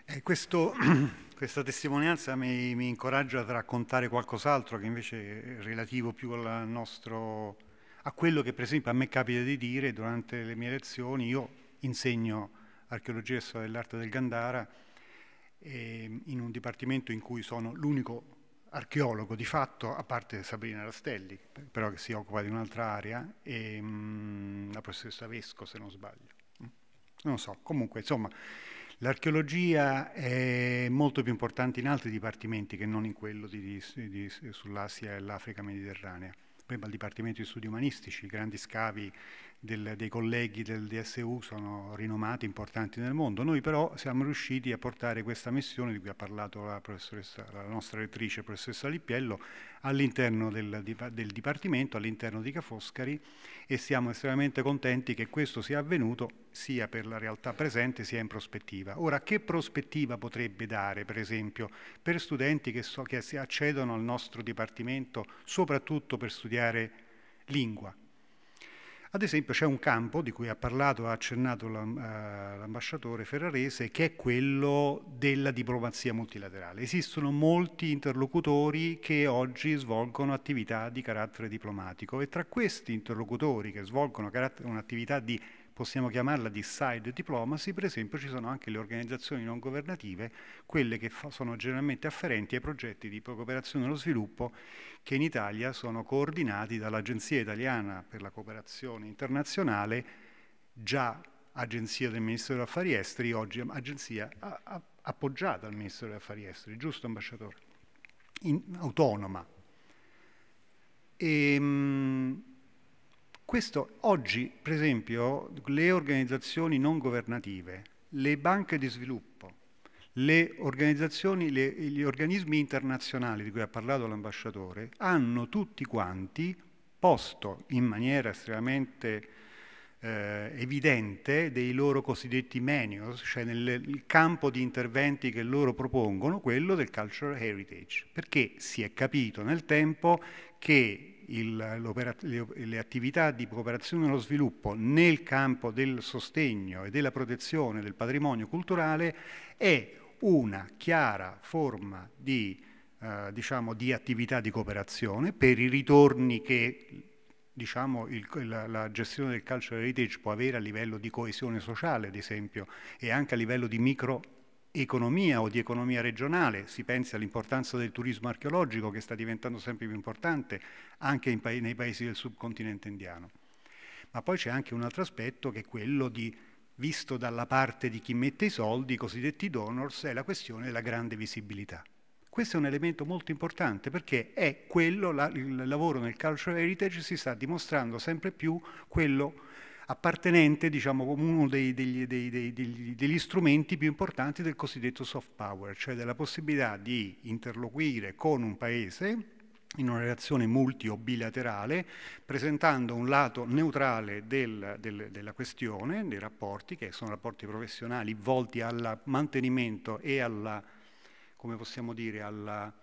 E questo, questa testimonianza mi, mi, incoraggia a raccontare qualcos'altro che invece è relativo più al nostro, a quello che per esempio a me capita di dire durante le mie lezioni. Io insegno archeologia e storia dell'arte del Gandhara eh, in un dipartimento in cui sono l'unico archeologo di fatto, a parte Sabrina Rastelli, però che si occupa di un'altra area, e ehm, mh, la professoressa Vesco se non sbaglio. Mm? Non so, comunque insomma L'archeologia è molto più importante in altri dipartimenti che non in quello di, di, di, sull'Asia e l'Africa mediterranea. Poi, il Dipartimento di Studi Umanistici, i grandi scavi del, dei colleghi del DSU sono rinomati, importanti nel mondo. Noi però siamo riusciti a portare questa missione, di cui ha parlato la, la nostra rettrice, professoressa Lippiello, all'interno del, del, Dipartimento, all'interno di Ca' e siamo estremamente contenti che questo sia avvenuto sia per la realtà presente sia in prospettiva. Ora, che prospettiva potrebbe dare, per esempio, per studenti che, so, che accedono al nostro Dipartimento soprattutto per studiare lingua? Ad esempio c'è un campo di cui ha parlato, ha accennato eh, l'ambasciatore Ferrarese, che è quello della diplomazia multilaterale. Esistono molti interlocutori che oggi svolgono attività di carattere diplomatico e tra questi interlocutori che svolgono un'attività di possiamo chiamarla di side diplomacy, per esempio ci sono anche le organizzazioni non governative, quelle che sono generalmente afferenti ai progetti di cooperazione allo sviluppo che in Italia sono coordinati dall'Agenzia Italiana per la Cooperazione Internazionale, già agenzia del Ministero degli Affari Esteri, oggi agenzia appoggiata al Ministero degli Affari Esteri, giusto ambasciatore? In, autonoma. E, ehm, mh, questo oggi, per esempio, le organizzazioni non governative, le banche di sviluppo, le organizzazioni, le, gli organismi internazionali di cui ha parlato l'ambasciatore, hanno tutti quanti posto in maniera estremamente eh, evidente dei loro cosiddetti menus, cioè nel campo di interventi che loro propongono, quello del cultural heritage, perché si è capito nel tempo che il, le, le attività di cooperazione e lo sviluppo nel campo del sostegno e della protezione del patrimonio culturale è una chiara forma di, eh, diciamo, di attività di cooperazione per i ritorni che diciamo, il, la, la, gestione del cultural heritage può avere a livello di coesione sociale, ad esempio, e anche a livello di micro economia o di economia regionale, si pensi all'importanza del turismo archeologico che sta diventando sempre più importante anche pa nei paesi del subcontinente indiano. Ma poi c'è anche un altro aspetto che è quello di, visto dalla parte di chi mette i soldi, i cosiddetti donors, è la questione della grande visibilità. Questo è un elemento molto importante perché è quello, la, il lavoro nel cultural heritage si sta dimostrando sempre più quello appartenente diciamo, come uno dei, degli, dei, dei, degli, strumenti più importanti del cosiddetto soft power, cioè della possibilità di interloquire con un paese in una relazione multi o bilaterale, presentando un lato neutrale del, del, della questione, dei rapporti, che sono rapporti professionali volti al mantenimento e alla, come possiamo dire, alla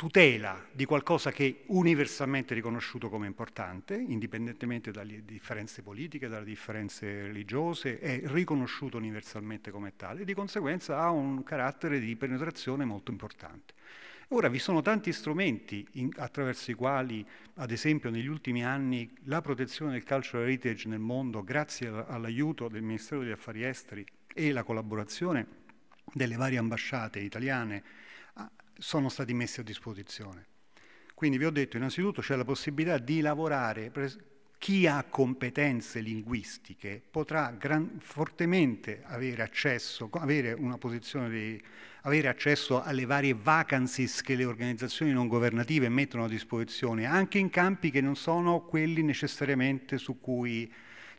tutela di qualcosa che è universalmente riconosciuto come importante, indipendentemente dalle differenze politiche, dalle differenze religiose, è riconosciuto universalmente come tale e di conseguenza ha un carattere di penetrazione molto importante. Ora vi sono tanti strumenti in, attraverso i quali, ad esempio negli ultimi anni, la protezione del cultural heritage nel mondo, grazie all'aiuto del Ministero degli Affari Esteri e la collaborazione delle varie ambasciate italiane, sono stati messi a disposizione. Quindi vi ho detto innanzitutto c'è la possibilità di lavorare, chi ha competenze linguistiche potrà gran, fortemente avere accesso, avere, di, avere accesso alle varie vacancies che le organizzazioni non governative mettono a disposizione, anche in campi che non sono quelli necessariamente su cui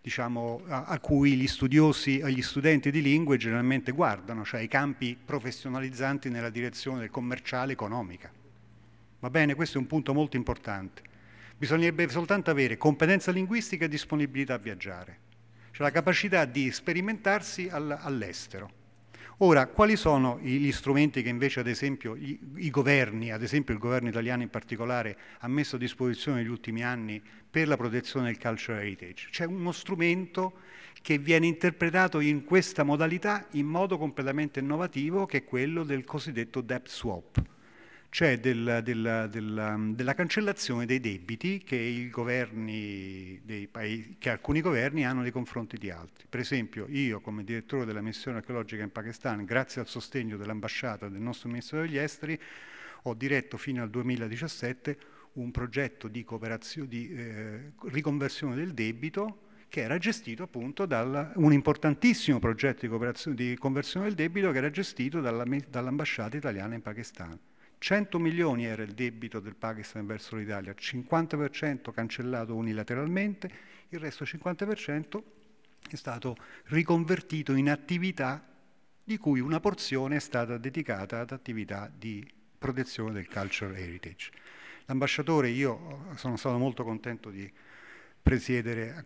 diciamo, a, a, cui gli studiosi e gli studenti di lingue generalmente guardano, cioè i campi professionalizzanti nella direzione commerciale economica. Va bene, questo è un punto molto importante. Bisognerebbe soltanto avere competenza linguistica e disponibilità a viaggiare, cioè la capacità di sperimentarsi all'estero Ora, quali sono gli strumenti che invece ad esempio i, i governi, ad esempio il governo italiano in particolare, ha messo a disposizione negli ultimi anni per la protezione del cultural heritage? C'è uno strumento che viene interpretato in questa modalità in modo completamente innovativo che è quello del cosiddetto debt swap cioè del, del, del, um, della cancellazione dei debiti che, paesi, che, alcuni governi hanno nei confronti di altri. Per esempio io come direttore della missione archeologica in Pakistan, grazie al sostegno dell'ambasciata del nostro ministro degli esteri, ho diretto fino al 2017 un progetto di, di eh, riconversione del debito che era gestito appunto da un importantissimo progetto di, di, conversione del debito che era gestito dall'ambasciata dall italiana in Pakistan. 100 milioni era il debito del Pakistan verso l'Italia, 50% cancellato unilateralmente, il resto 50% è stato riconvertito in attività di cui una porzione è stata dedicata ad attività di protezione del cultural heritage. L'ambasciatore, io eh, sono stato molto contento di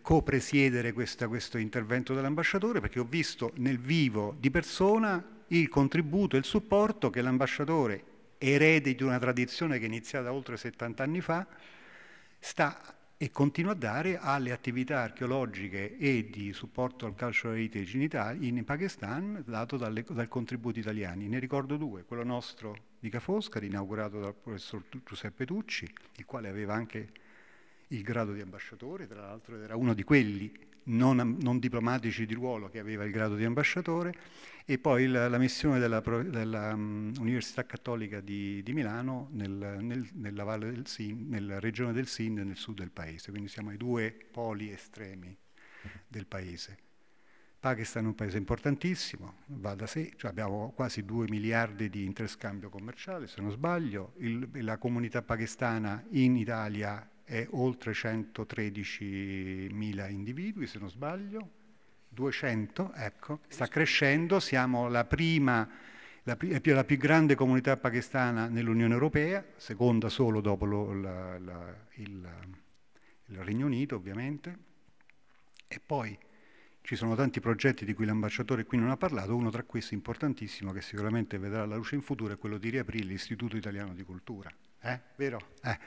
co-presiedere co questo intervento dell'ambasciatore perché ho visto nel vivo di persona il contributo e il supporto che l'ambasciatore erede di una tradizione che è iniziata oltre 70 anni fa, sta e continua a dare alle attività archeologiche e di supporto al calcio heritage in, Italia, in Pakistan dato dalle, dal contributo italiani. Ne ricordo due, quello nostro di Cafoscari, inaugurato dal professor Giuseppe Tucci, il quale aveva anche il grado di ambasciatore, tra l'altro era uno di quelli non, non, diplomatici di ruolo che aveva il grado di ambasciatore e poi la, la missione dell'Università mm, um, Cattolica di, di Milano nel, nel, nella, valle del Sin, nella regione del Sind nel sud del paese, quindi siamo ai due poli estremi del paese. Pakistan è un paese importantissimo, va da sé, cioè abbiamo quasi 2 miliardi di interscambio commerciale se non sbaglio, il, la comunità pakistana in Italia è oltre 113.000 individui, se non sbaglio, 200, ecco, sta crescendo, siamo la prima, la, la più grande comunità pakistana nell'Unione Europea, seconda solo dopo lo, la, la, il, il Regno Unito ovviamente, e poi ci sono tanti progetti di cui l'ambasciatore qui non ha parlato, uno tra questi importantissimo che sicuramente vedrà la luce in futuro è quello di riaprire l'Istituto Italiano di Cultura. Eh? Vero? Eh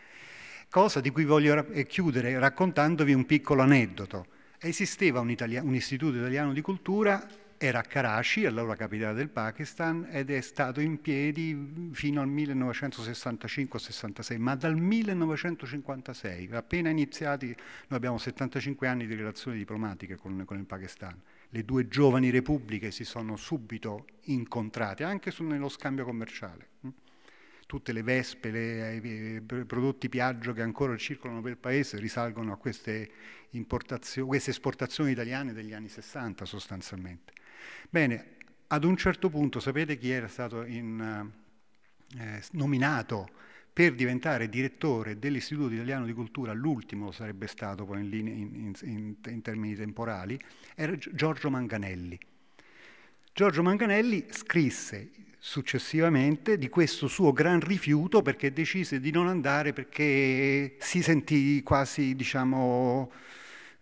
cosa di cui voglio eh, chiudere raccontandovi un piccolo aneddoto. Esisteva un, itali- un istituto italiano di cultura, era a Karachi, allora capitale del Pakistan, ed è stato in piedi fino al 1965-66, ma dal 1956, appena iniziati, noi abbiamo 75 anni di relazioni diplomatiche con, con il Pakistan le due giovani repubbliche si sono subito incontrate, anche nello scambio commerciale tutte le vespe, eh, i prodotti Piaggio che ancora circolano per il paese risalgono a queste, queste esportazioni italiane degli anni 60 sostanzialmente. Bene, ad un certo punto sapete chi era stato in, eh, eh, nominato per diventare direttore dell'Istituto Italiano di Cultura, l'ultimo sarebbe stato poi in, linea, in, in, in termini temporali, era Giorgio Manganelli. Giorgio Manganelli scrisse successivamente di questo suo gran rifiuto perché decise di non andare perché si sentì quasi, diciamo,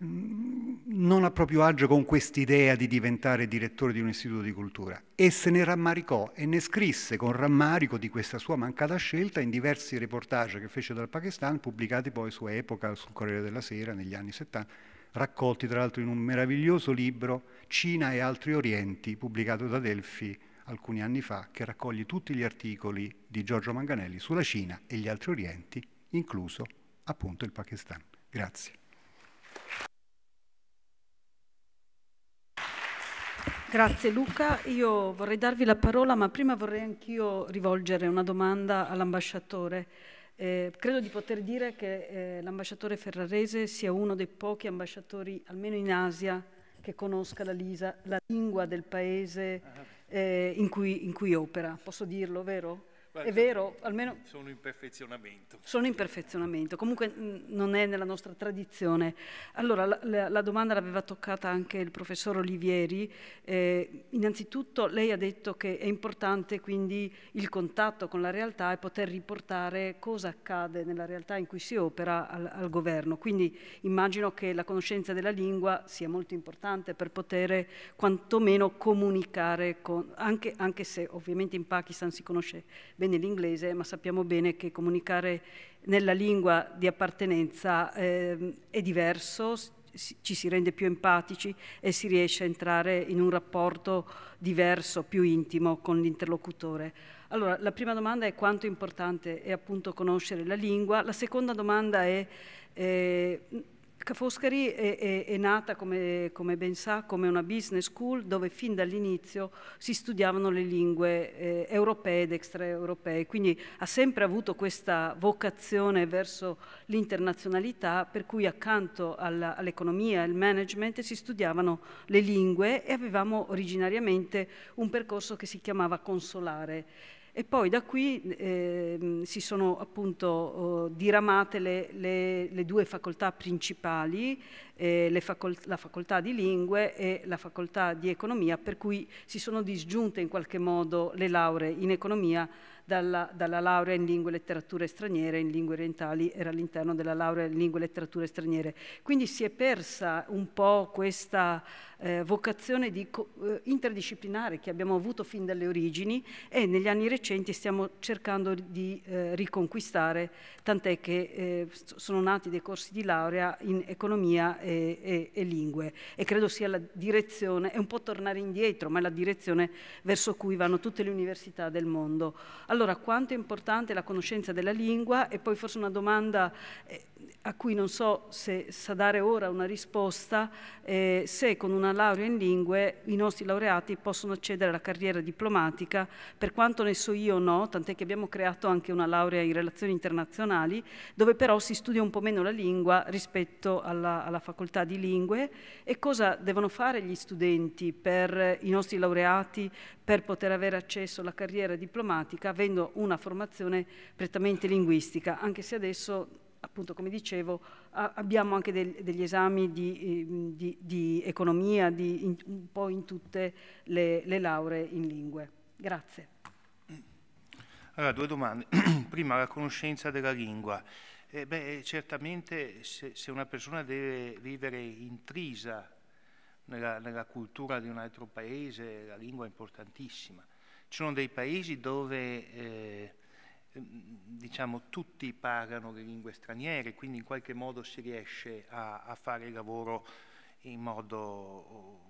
mm, non a proprio agio con quest'idea di diventare direttore di un istituto di cultura e se ne rammaricò e ne scrisse con rammarico di questa sua mancata scelta in diversi reportage che fece dal Pakistan, pubblicati poi su Epoca, sul Corriere della Sera negli anni 70, raccolti tra l'altro in un meraviglioso libro Cina e altri Orienti, pubblicato da Delphi alcuni anni fa, che raccoglie tutti gli articoli di Giorgio Manganelli sulla Cina e gli altri orienti, incluso appunto il Pakistan. Grazie. Grazie Luca, io vorrei darvi la parola, ma prima vorrei anch'io rivolgere una domanda all'ambasciatore. Eh, credo di poter dire che eh, l'ambasciatore Ferrarese sia uno dei pochi ambasciatori, almeno in Asia, che conosca la, Lisa, la lingua del paese eh, in, cui, in cui opera. Posso dirlo, vero? Beh, è vero, almeno... Sono in perfezionamento. Sono in perfezionamento, comunque mm, non è nella nostra tradizione. Allora, la, la, domanda l'aveva toccata anche il professor Olivieri. Eh, innanzitutto lei ha detto che è importante quindi il contatto con la realtà e poter riportare cosa accade nella realtà in cui si opera al, al governo. Quindi immagino che la conoscenza della lingua sia molto importante per poter quantomeno comunicare, con, anche, anche se ovviamente in Pakistan si conosce bene bene l'inglese, ma sappiamo bene che comunicare nella lingua di appartenenza eh, è diverso, ci si rende più empatici e si riesce a entrare in un rapporto diverso, più intimo con l'interlocutore. Allora, la prima domanda è quanto importante è appunto conoscere la lingua, la seconda domanda è eh, Ca' Foscari è, è, è nata, come, come, ben sa, come una business school dove fin dall'inizio si studiavano le lingue eh, europee ed extraeuropee, quindi ha sempre avuto questa vocazione verso l'internazionalità per cui accanto all'economia e al management si studiavano le lingue e avevamo originariamente un percorso che si chiamava consolare e poi da qui eh, si sono appunto eh, diramate le, le, le, due facoltà principali, eh, facolt la facoltà di lingue e la facoltà di economia, per cui si sono disgiunte in qualche modo le lauree in economia dalla, dalla laurea in lingue e letterature straniere, in lingue orientali era all'interno della laurea in lingue e letterature straniere. Quindi si è persa un po' questa eh, vocazione di, eh, interdisciplinare che abbiamo avuto fin dalle origini e negli anni recenti stiamo cercando di eh, riconquistare, tant'è che eh, sono nati dei corsi di laurea in economia e, e, e lingue e credo sia la direzione, è un po' tornare indietro, ma è la direzione verso cui vanno tutte le università del mondo. Allora, allora, quanto è importante la conoscenza della lingua? E poi forse una domanda eh, a cui non so se sa dare ora una risposta, eh, se con una laurea in lingue i nostri laureati possono accedere alla carriera diplomatica, per quanto ne so io no, tant'è che abbiamo creato anche una laurea in relazioni internazionali, dove però si studia un po' meno la lingua rispetto alla, alla facoltà di lingue e cosa devono fare gli studenti per i nostri laureati per poter avere accesso alla carriera diplomatica avendo una formazione prettamente linguistica, anche se adesso, appunto come dicevo, abbiamo anche del, degli esami di, ehm, di, di economia di, in, un po' in tutte le, le lauree in lingue. Grazie. Allora, due domande. Prima, la conoscenza della lingua. Eh beh, certamente se, se una persona deve vivere intrisa nella, nella cultura di un altro paese la lingua è importantissima. Ci sono dei paesi dove eh, mm, diciamo, tutti parlano le lingue straniere, quindi in qualche modo si riesce a, a fare il lavoro in modo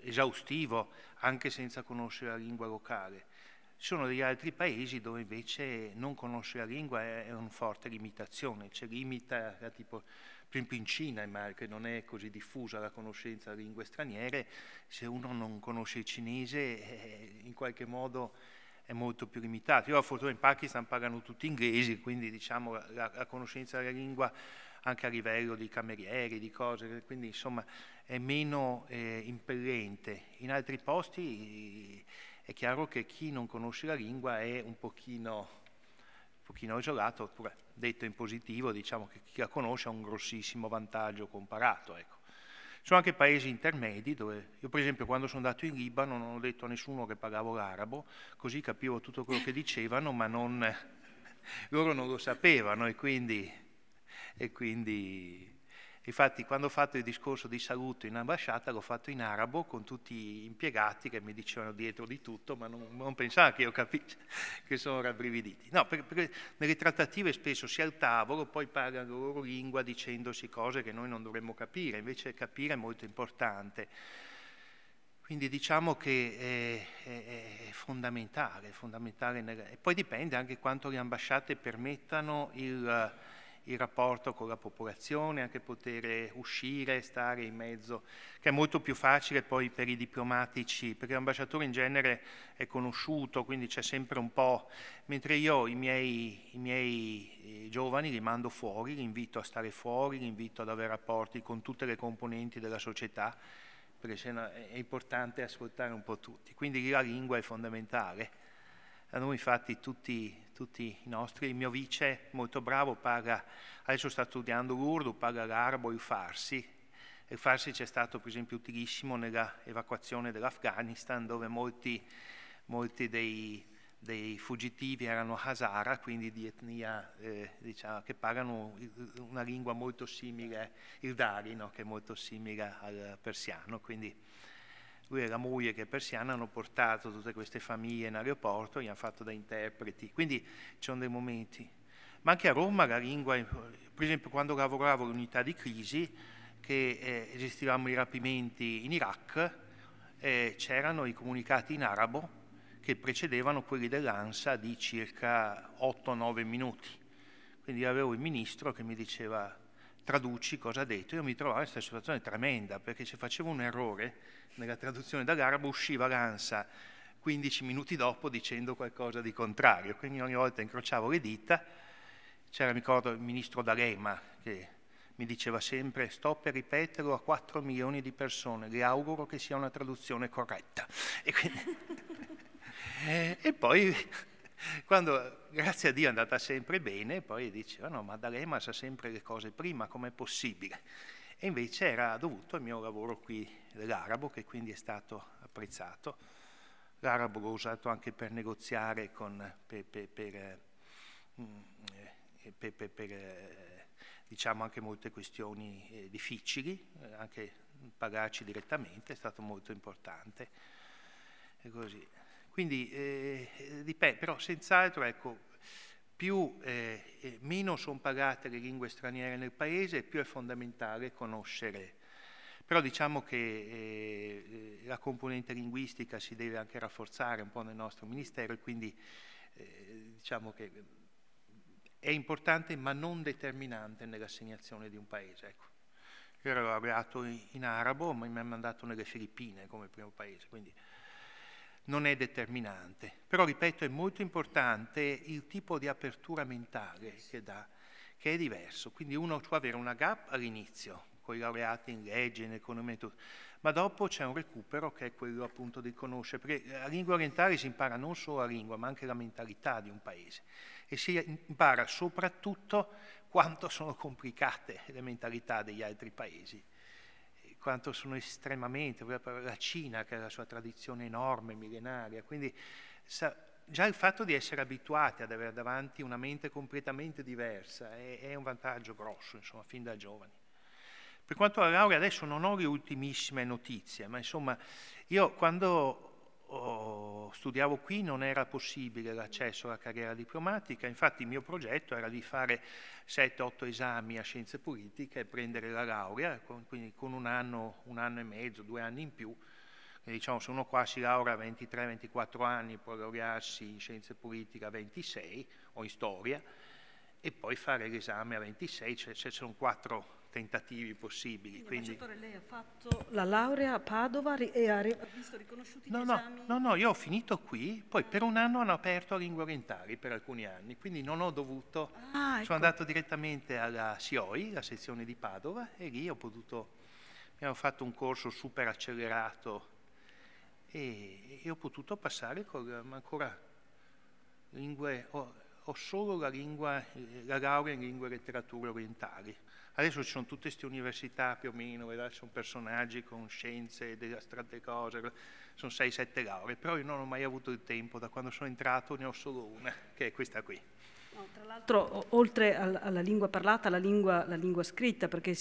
eh, esaustivo, anche senza conoscere la lingua locale. Ci sono degli altri paesi dove invece non conoscere la lingua è, è una forte limitazione, cioè limita la tipo, per esempio in Cina, che non è così diffusa la conoscenza delle lingue straniere, se uno non conosce il cinese eh, in qualche modo è molto più limitato. Io la fortuna in Pakistan pagano tutti inglesi, quindi diciamo la, la conoscenza della lingua anche a livello di camerieri, di cose, quindi insomma è meno eh, impellente. In altri posti è chiaro che chi non conosce la lingua è un pochino, un pochino isolato, oppure detto in positivo, diciamo che chi la conosce ha un grossissimo vantaggio comparato. Ecco. Ci sono anche paesi intermedi dove io per esempio quando sono andato in Libano non ho detto a nessuno che pagavo l'arabo, così capivo tutto quello che dicevano, ma non, loro non lo sapevano e quindi, e quindi Infatti quando ho fatto il discorso di saluto in ambasciata l'ho fatto in arabo con tutti gli impiegati che mi dicevano dietro di tutto, ma non, non pensavo che io capisse che sono rabbrividiti. No, perché nelle trattative spesso si è al tavolo, poi parlano la loro lingua dicendosi cose che noi non dovremmo capire, invece capire è molto importante. Quindi diciamo che è, è, è fondamentale, è fondamentale nel, e poi dipende anche quanto le ambasciate permettano il il rapporto con la popolazione, anche poter uscire, stare in mezzo, che è molto più facile poi per i diplomatici, perché l'ambasciatore in genere è conosciuto, quindi c'è sempre un po', mentre io i miei, i miei eh, giovani li mando fuori, li invito a stare fuori, li invito ad avere rapporti con tutte le componenti della società, perché se è importante ascoltare un po' tutti, quindi la lingua è fondamentale. A noi infatti tutti tutti i nostri, il mio vice molto bravo parla, adesso sta studiando l'urdu, parla l'arabo e il farsi, il farsi ci è stato per esempio utilissimo nella evacuazione dell'Afghanistan dove molti, molti dei, dei, fuggitivi erano Hazara, quindi di etnia eh, diciamo, che parlano una lingua molto simile, il Dari, no? che è molto simile al persiano, quindi lui e la moglie che è persiana hanno portato tutte queste famiglie in aeroporto, gli hanno fatto da interpreti, quindi ci sono dei momenti. Ma anche a Roma la lingua, per esempio quando lavoravo all'unità di crisi, che eh, gestivamo i rapimenti in Iraq, eh, c'erano i comunicati in arabo che precedevano quelli dell'ANSA di circa 8-9 minuti. Quindi avevo il ministro che mi diceva traduci cosa ha detto, io mi trovavo in questa situazione tremenda perché se facevo un errore nella traduzione dall'arabo usciva l'ANSA 15 minuti dopo dicendo qualcosa di contrario, quindi ogni volta incrociavo le dita, c'era mi ricordo il ministro D'Alema che mi diceva sempre sto per ripeterlo a 4 milioni di persone, le auguro che sia una traduzione corretta. E, quindi... e poi quando, grazie a Dio, è andata sempre bene, poi dicevano, ah, Maddalena sa sempre le cose prima, com'è possibile? E invece era dovuto al mio lavoro qui dell'arabo, che quindi è stato apprezzato. L'arabo l'ho usato anche per negoziare con, per, per, per, mm, eh, per eh, diciamo anche molte questioni eh, difficili, anche pagarci direttamente, è stato molto importante. E così. Quindi, eh, ripeto, però senz'altro, ecco, più eh, eh meno sono pagate le lingue straniere nel paese, più è fondamentale conoscere. Però diciamo che eh, la componente linguistica si deve anche rafforzare un po' nel nostro ministero e quindi eh, diciamo che è importante ma non determinante nell'assegnazione di un paese. Ecco. Io ero laureato in, in arabo, ma mi hanno mandato nelle Filippine come primo paese, quindi non è determinante. Però, ripeto, è molto importante il tipo di apertura mentale che dà, che è diverso. Quindi uno può avere una gap all'inizio, con i laureati in legge, in economia e tutto, ma dopo c'è un recupero che è quello appunto di conoscere, perché la lingua orientale si impara non solo la lingua, ma anche la mentalità di un paese e si impara soprattutto quanto sono complicate le mentalità degli altri paesi quanto sono estremamente, la Cina che ha la sua tradizione enorme, millenaria, quindi sa, già il fatto di essere abituati ad avere davanti una mente completamente diversa è, è un vantaggio grosso, insomma, fin da giovani. Per quanto alla laurea adesso non ho le ultimissime notizie, ma insomma io quando oh, studiavo qui non era possibile l'accesso alla carriera diplomatica, infatti il mio progetto era di fare 7-8 esami a scienze politiche e prendere la laurea, con, quindi con un anno, un anno e mezzo, due anni in più. Quindi, diciamo, se uno qua si laurea a 23-24 anni, può laurearsi in scienze politiche a 26 o in storia e poi fare l'esame a 26, cioè, cioè sono quattro tentativi possibili. Quindi, quindi... lei ha fatto la laurea a Padova e ha, re... ha visto riconosciuti no, gli no, esami? No, no, io ho finito qui, poi per un anno hanno aperto a Lingue Orientali per alcuni anni, quindi non ho dovuto... Ah, ecco. Sono andato direttamente alla SIOI, la sezione di Padova, e lì ho potuto... Abbiamo fatto un corso super accelerato e, e ho potuto passare con, ma ancora lingue... Ho, ho solo la, lingua, la laurea in lingue e letterature orientali Adesso ci sono tutte queste università più o meno, sono personaggi con scienze, astratte cose, sono 6-7 lauree, però io non ho mai avuto il tempo, da quando sono entrato ne ho solo una, che è questa qui. No, tra l'altro, oltre alla lingua parlata, la lingua, la lingua scritta, perché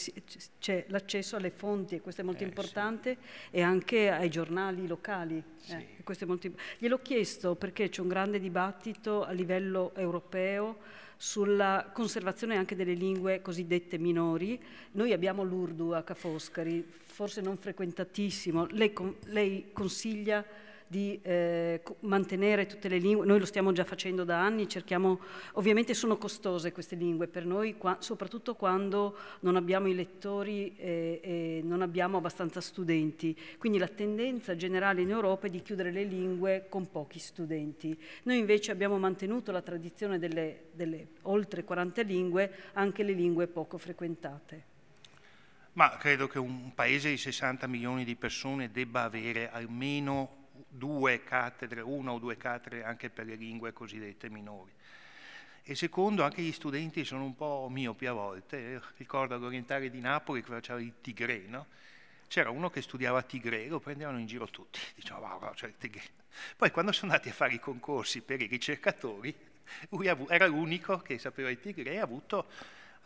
c'è l'accesso alle fonti, e questo è molto eh, importante, sì. e anche ai giornali locali. Eh, sì. Eh, molto... Gliel'ho chiesto perché c'è un grande dibattito a livello europeo sulla conservazione anche delle lingue cosiddette minori. Noi abbiamo l'Urdu a Cafoscari, forse non frequentatissimo. Lei, lei consiglia di eh, mantenere tutte le lingue, noi lo stiamo già facendo da anni, cerchiamo, ovviamente sono costose queste lingue per noi, qua, soprattutto quando non abbiamo i lettori e, eh, e non abbiamo abbastanza studenti, quindi la tendenza generale in Europa è di chiudere le lingue con pochi studenti. Noi invece abbiamo mantenuto la tradizione delle, delle oltre 40 lingue, anche le lingue poco frequentate. Ma credo che un paese di 60 milioni di persone debba avere almeno due cattedre, una o due cattedre anche per le lingue cosiddette minori. E secondo, anche gli studenti sono un po' miopi a volte. Ricordo all'orientale di Napoli che faceva il Tigre, no? C'era uno che studiava Tigre, lo prendevano in giro tutti, dicevano wow, wow, cioè il tigré. Poi quando sono andati a fare i concorsi per i ricercatori, lui era l'unico che sapeva il Tigre e ha avuto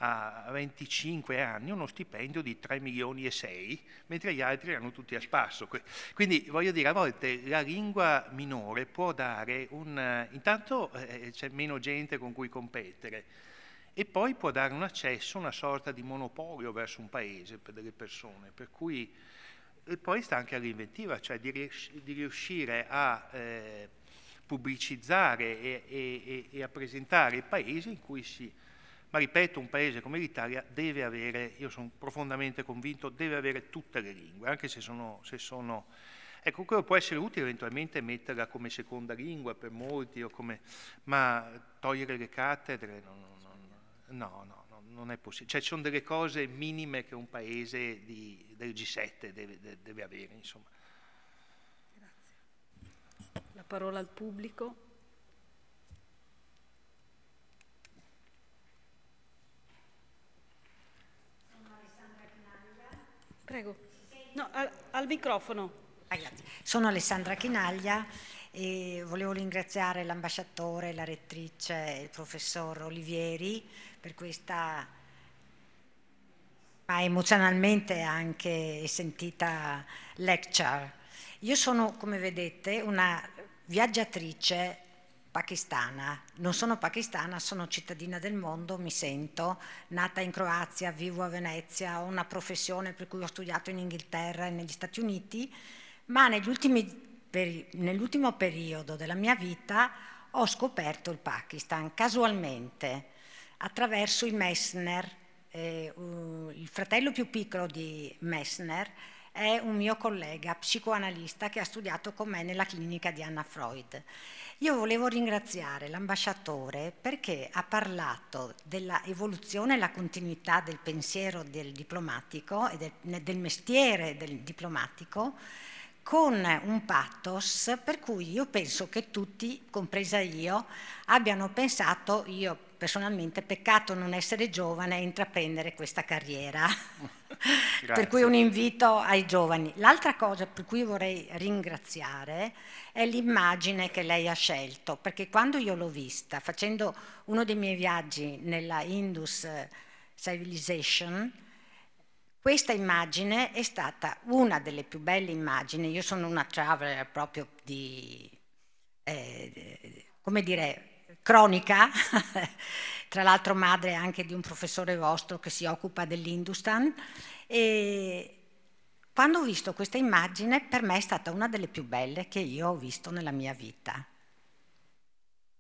a 25 anni uno stipendio di 3 milioni e 6, mentre gli altri erano tutti a spasso. Quindi voglio dire, a volte la lingua minore può dare un... intanto eh, c'è meno gente con cui competere e poi può dare un accesso, una sorta di monopolio verso un paese per delle persone, per cui... E poi sta anche all'inventiva, cioè di, rius- di riuscire a... Eh, pubblicizzare e, e, e, a presentare il paese in cui si, ma ripeto, un paese come l'Italia deve avere, io sono profondamente convinto, deve avere tutte le lingue, anche se sono... Se sono ecco, quello può essere utile eventualmente metterla come seconda lingua per molti, come, ma togliere le cattedre non, non, no, no, no, non è possibile. Cioè ci sono delle cose minime che un paese di, del G7 deve, de, deve avere, insomma. Grazie. La parola al pubblico. Prego. No, al, al microfono. Ah, sono Alessandra Chinaglia e volevo ringraziare l'ambasciatore, la rettrice e il professor Olivieri per questa ma emozionalmente anche sentita lecture. Io sono, come vedete, una viaggiatrice pakistana, non sono pakistana, sono cittadina del mondo, mi sento, nata in Croazia, vivo a Venezia, ho una professione per cui ho studiato in Inghilterra e negli Stati Uniti, ma peri nell'ultimo periodo della mia vita ho scoperto il Pakistan casualmente attraverso i Messner, eh, uh, il fratello più piccolo di Messner, è un mio collega psicoanalista che ha studiato con me nella clinica di Anna Freud. Io volevo ringraziare l'ambasciatore perché ha parlato dell'evoluzione e la continuità del pensiero del diplomatico e del, del mestiere del diplomatico con un pathos per cui io penso che tutti, compresa io, abbiano pensato, io personalmente peccato non essere giovane e intraprendere questa carriera. Mm, per cui un invito ai giovani. L'altra cosa per cui vorrei ringraziare è l'immagine che lei ha scelto, perché quando io l'ho vista facendo uno dei miei viaggi nella Indus Civilization, questa immagine è stata una delle più belle immagini. Io sono una traveler proprio di, eh, come dire, cronica, tra l'altro madre anche di un professore vostro che si occupa dell'Industan, e quando ho visto questa immagine per me è stata una delle più belle che io ho visto nella mia vita.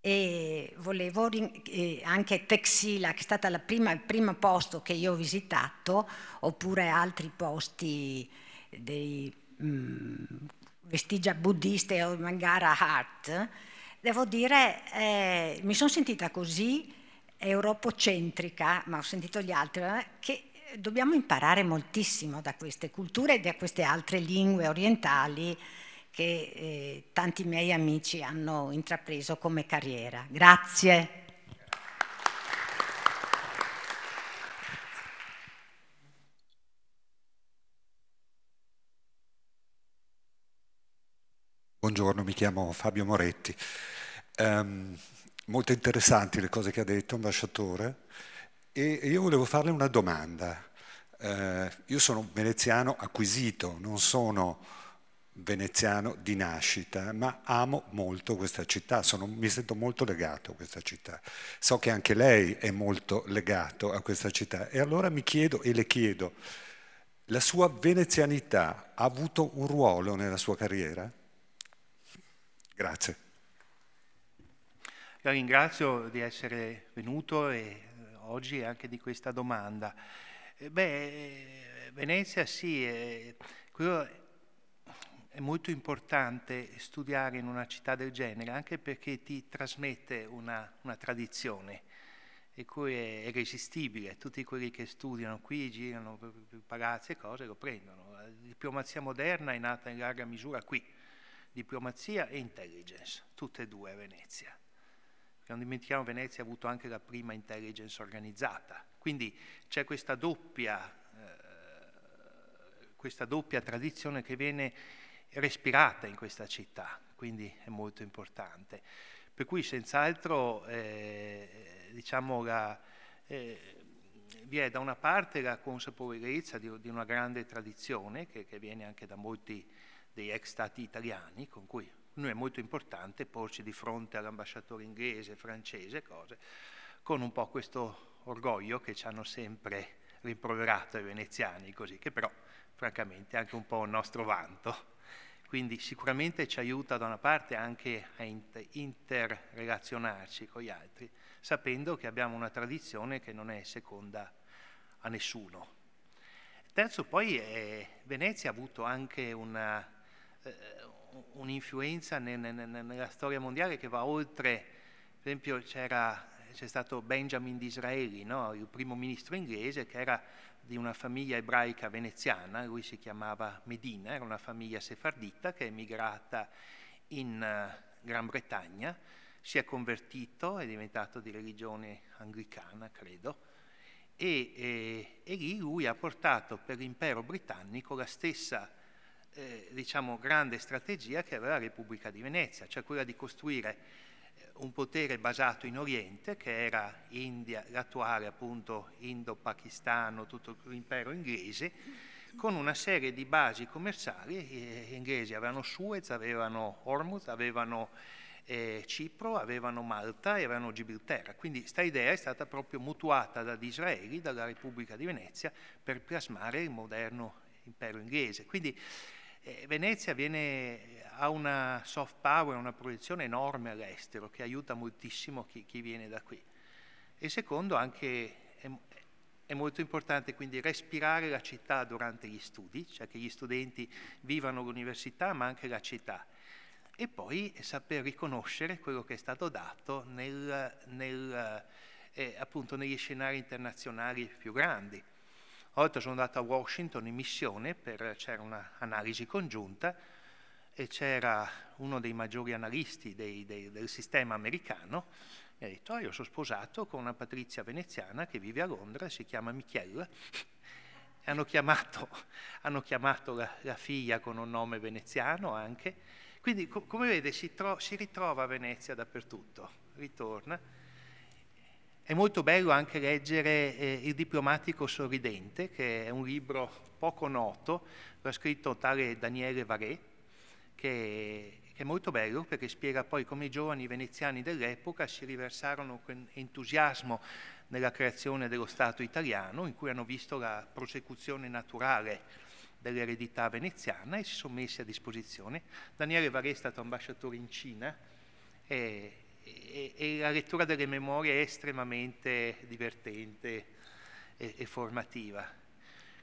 E volevo anche Texila, che è stato prima, il primo posto che io ho visitato, oppure altri posti dei mh, mm, vestigia buddhiste o Mangara Heart, devo dire, eh, mi sono sentita così europocentrica, ma ho sentito gli altri, eh, che dobbiamo imparare moltissimo da queste culture e da queste altre lingue orientali che eh, tanti miei amici hanno intrapreso come carriera. Grazie. Buongiorno, mi chiamo Fabio Moretti. Um, molto interessanti le cose che ha detto ambasciatore e io volevo farle una domanda. Uh, io sono veneziano acquisito, non sono veneziano di nascita, ma amo molto questa città, sono, mi sento molto legato a questa città. So che anche lei è molto legato a questa città e allora mi chiedo e le chiedo, la sua venezianità ha avuto un ruolo nella sua carriera? Grazie. La ringrazio di essere venuto e eh, oggi anche di questa domanda. Eh, beh, eh, Venezia sì, è, è molto importante studiare in una città del genere, anche perché ti trasmette una, una tradizione e cui è irresistibile. Tutti quelli che studiano qui, girano per palazzi e cose, lo prendono. La diplomazia moderna è nata in larga misura qui diplomazia e intelligence, tutte e due a Venezia. Non dimentichiamo che Venezia ha avuto anche la prima intelligence organizzata, quindi c'è questa doppia, eh, questa doppia tradizione che viene respirata in questa città, quindi è molto importante. Per cui senz'altro eh, diciamo la, eh, vi è da una parte la consapevolezza di, di una grande tradizione che, che viene anche da molti dei ex stati italiani con cui noi è molto importante porci di fronte all'ambasciatore inglese, francese, cose, con un po' questo orgoglio che ci hanno sempre rimproverato i veneziani, così, che però francamente è anche un po' un nostro vanto. Quindi sicuramente ci aiuta da una parte anche a interrelazionarci con gli altri, sapendo che abbiamo una tradizione che non è seconda a nessuno. Terzo poi, eh, Venezia ha avuto anche una eh, un'influenza nella storia mondiale che va oltre, per esempio c'è stato Benjamin Disraeli, no? il primo ministro inglese che era di una famiglia ebraica veneziana, lui si chiamava Medina, era una famiglia sefardita che è emigrata in eh, Gran Bretagna, si è convertito, è diventato di religione anglicana, credo, e, e, eh, e lì lui ha portato per l'impero britannico la stessa eh, diciamo, grande strategia che aveva la Repubblica di Venezia, cioè quella di costruire eh, un potere basato in Oriente, che era India, l'attuale appunto Indo-Pakistano, tutto l'impero inglese, con una serie di basi commerciali, gli eh, inglesi avevano Suez, avevano Hormuz, avevano eh, Cipro, avevano Malta e avevano Gibilterra. Quindi questa idea è stata proprio mutuata da israeli, dalla Repubblica di Venezia, per plasmare il moderno impero inglese. Quindi eh, Venezia viene, ha una soft power, una proiezione enorme all'estero che aiuta moltissimo chi, chi viene da qui. E secondo anche è, è molto importante quindi respirare la città durante gli studi, cioè che gli studenti vivano l'università ma anche la città. E poi saper riconoscere quello che è stato dato nel, nel, eh, negli scenari internazionali più grandi volta sono andato a Washington in missione, per, c'era un'analisi congiunta e c'era uno dei maggiori analisti dei, dei, del sistema americano, mi ha detto, oh, io sono sposato con una patrizia veneziana che vive a Londra, si chiama Michele, hanno chiamato, hanno chiamato la, la, figlia con un nome veneziano anche, quindi co- come vede si, tro- si ritrova a Venezia dappertutto, ritorna. È molto bello anche leggere eh, Il diplomatico sorridente, che è un libro poco noto, l'ha scritto tale Daniele Varè, che, che, è molto bello perché spiega poi come i giovani veneziani dell'epoca si riversarono con entusiasmo nella creazione dello Stato italiano, in cui hanno visto la prosecuzione naturale dell'eredità veneziana e si sono messi a disposizione. Daniele Varè è stato ambasciatore in Cina e e, e, la lettura delle memorie è estremamente divertente e, e formativa.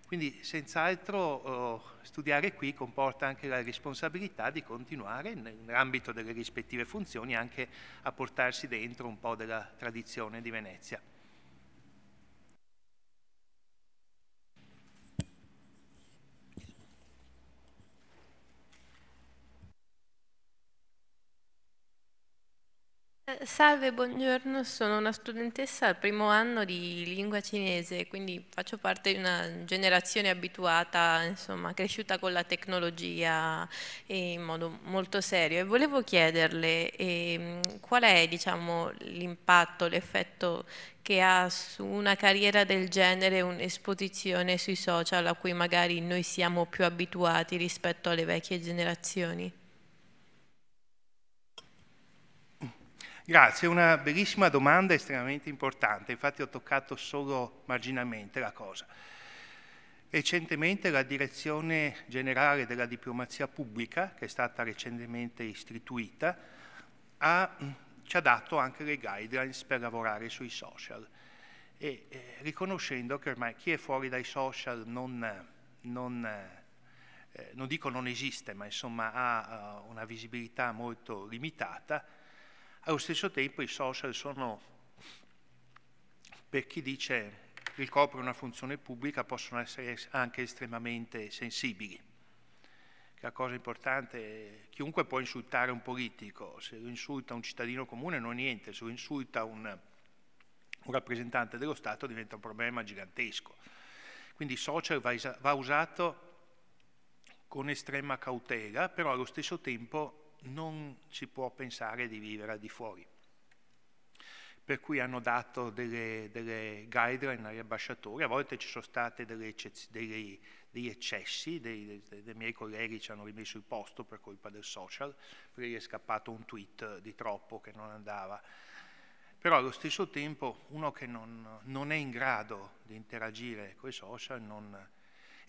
Quindi senz'altro oh, studiare qui comporta anche la responsabilità di continuare nell'ambito delle rispettive funzioni anche a portarsi dentro un po' della tradizione di Venezia. Salve, buongiorno, sono una studentessa al primo anno di lingua cinese, quindi faccio parte di una generazione abituata, insomma, cresciuta con la tecnologia in modo molto serio e volevo chiederle eh, qual è, diciamo, l'impatto, l'effetto che ha su una carriera del genere un'esposizione sui social a cui magari noi siamo più abituati rispetto alle vecchie generazioni. Grazie, una bellissima domanda estremamente importante, infatti ho toccato solo marginalmente la cosa. Recentemente la Direzione Generale della Diplomazia Pubblica, che è stata recentemente istituita, ha, ci ha dato anche le guidelines per lavorare sui social. E, eh, riconoscendo che ormai chi è fuori dai social non, non, eh, non dico non esiste, ma insomma ha uh, una visibilità molto limitata, allo stesso tempo i social sono, per chi dice ricopre una funzione pubblica, possono essere anche estremamente sensibili. La cosa importante, è, chiunque può insultare un politico, se lo insulta un cittadino comune non è niente, se lo insulta un, un rappresentante dello Stato diventa un problema gigantesco. Quindi il social va, va usato con estrema cautela, però allo stesso tempo non si può pensare di vivere al di fuori. Per cui hanno dato delle, delle guideline agli ambasciatori, a volte ci sono stati degli eccessi, dei, dei, dei, miei colleghi ci hanno rimesso il posto per colpa del social, perché gli è scappato un tweet di troppo che non andava. Però allo stesso tempo uno che non, non è in grado di interagire con i social non,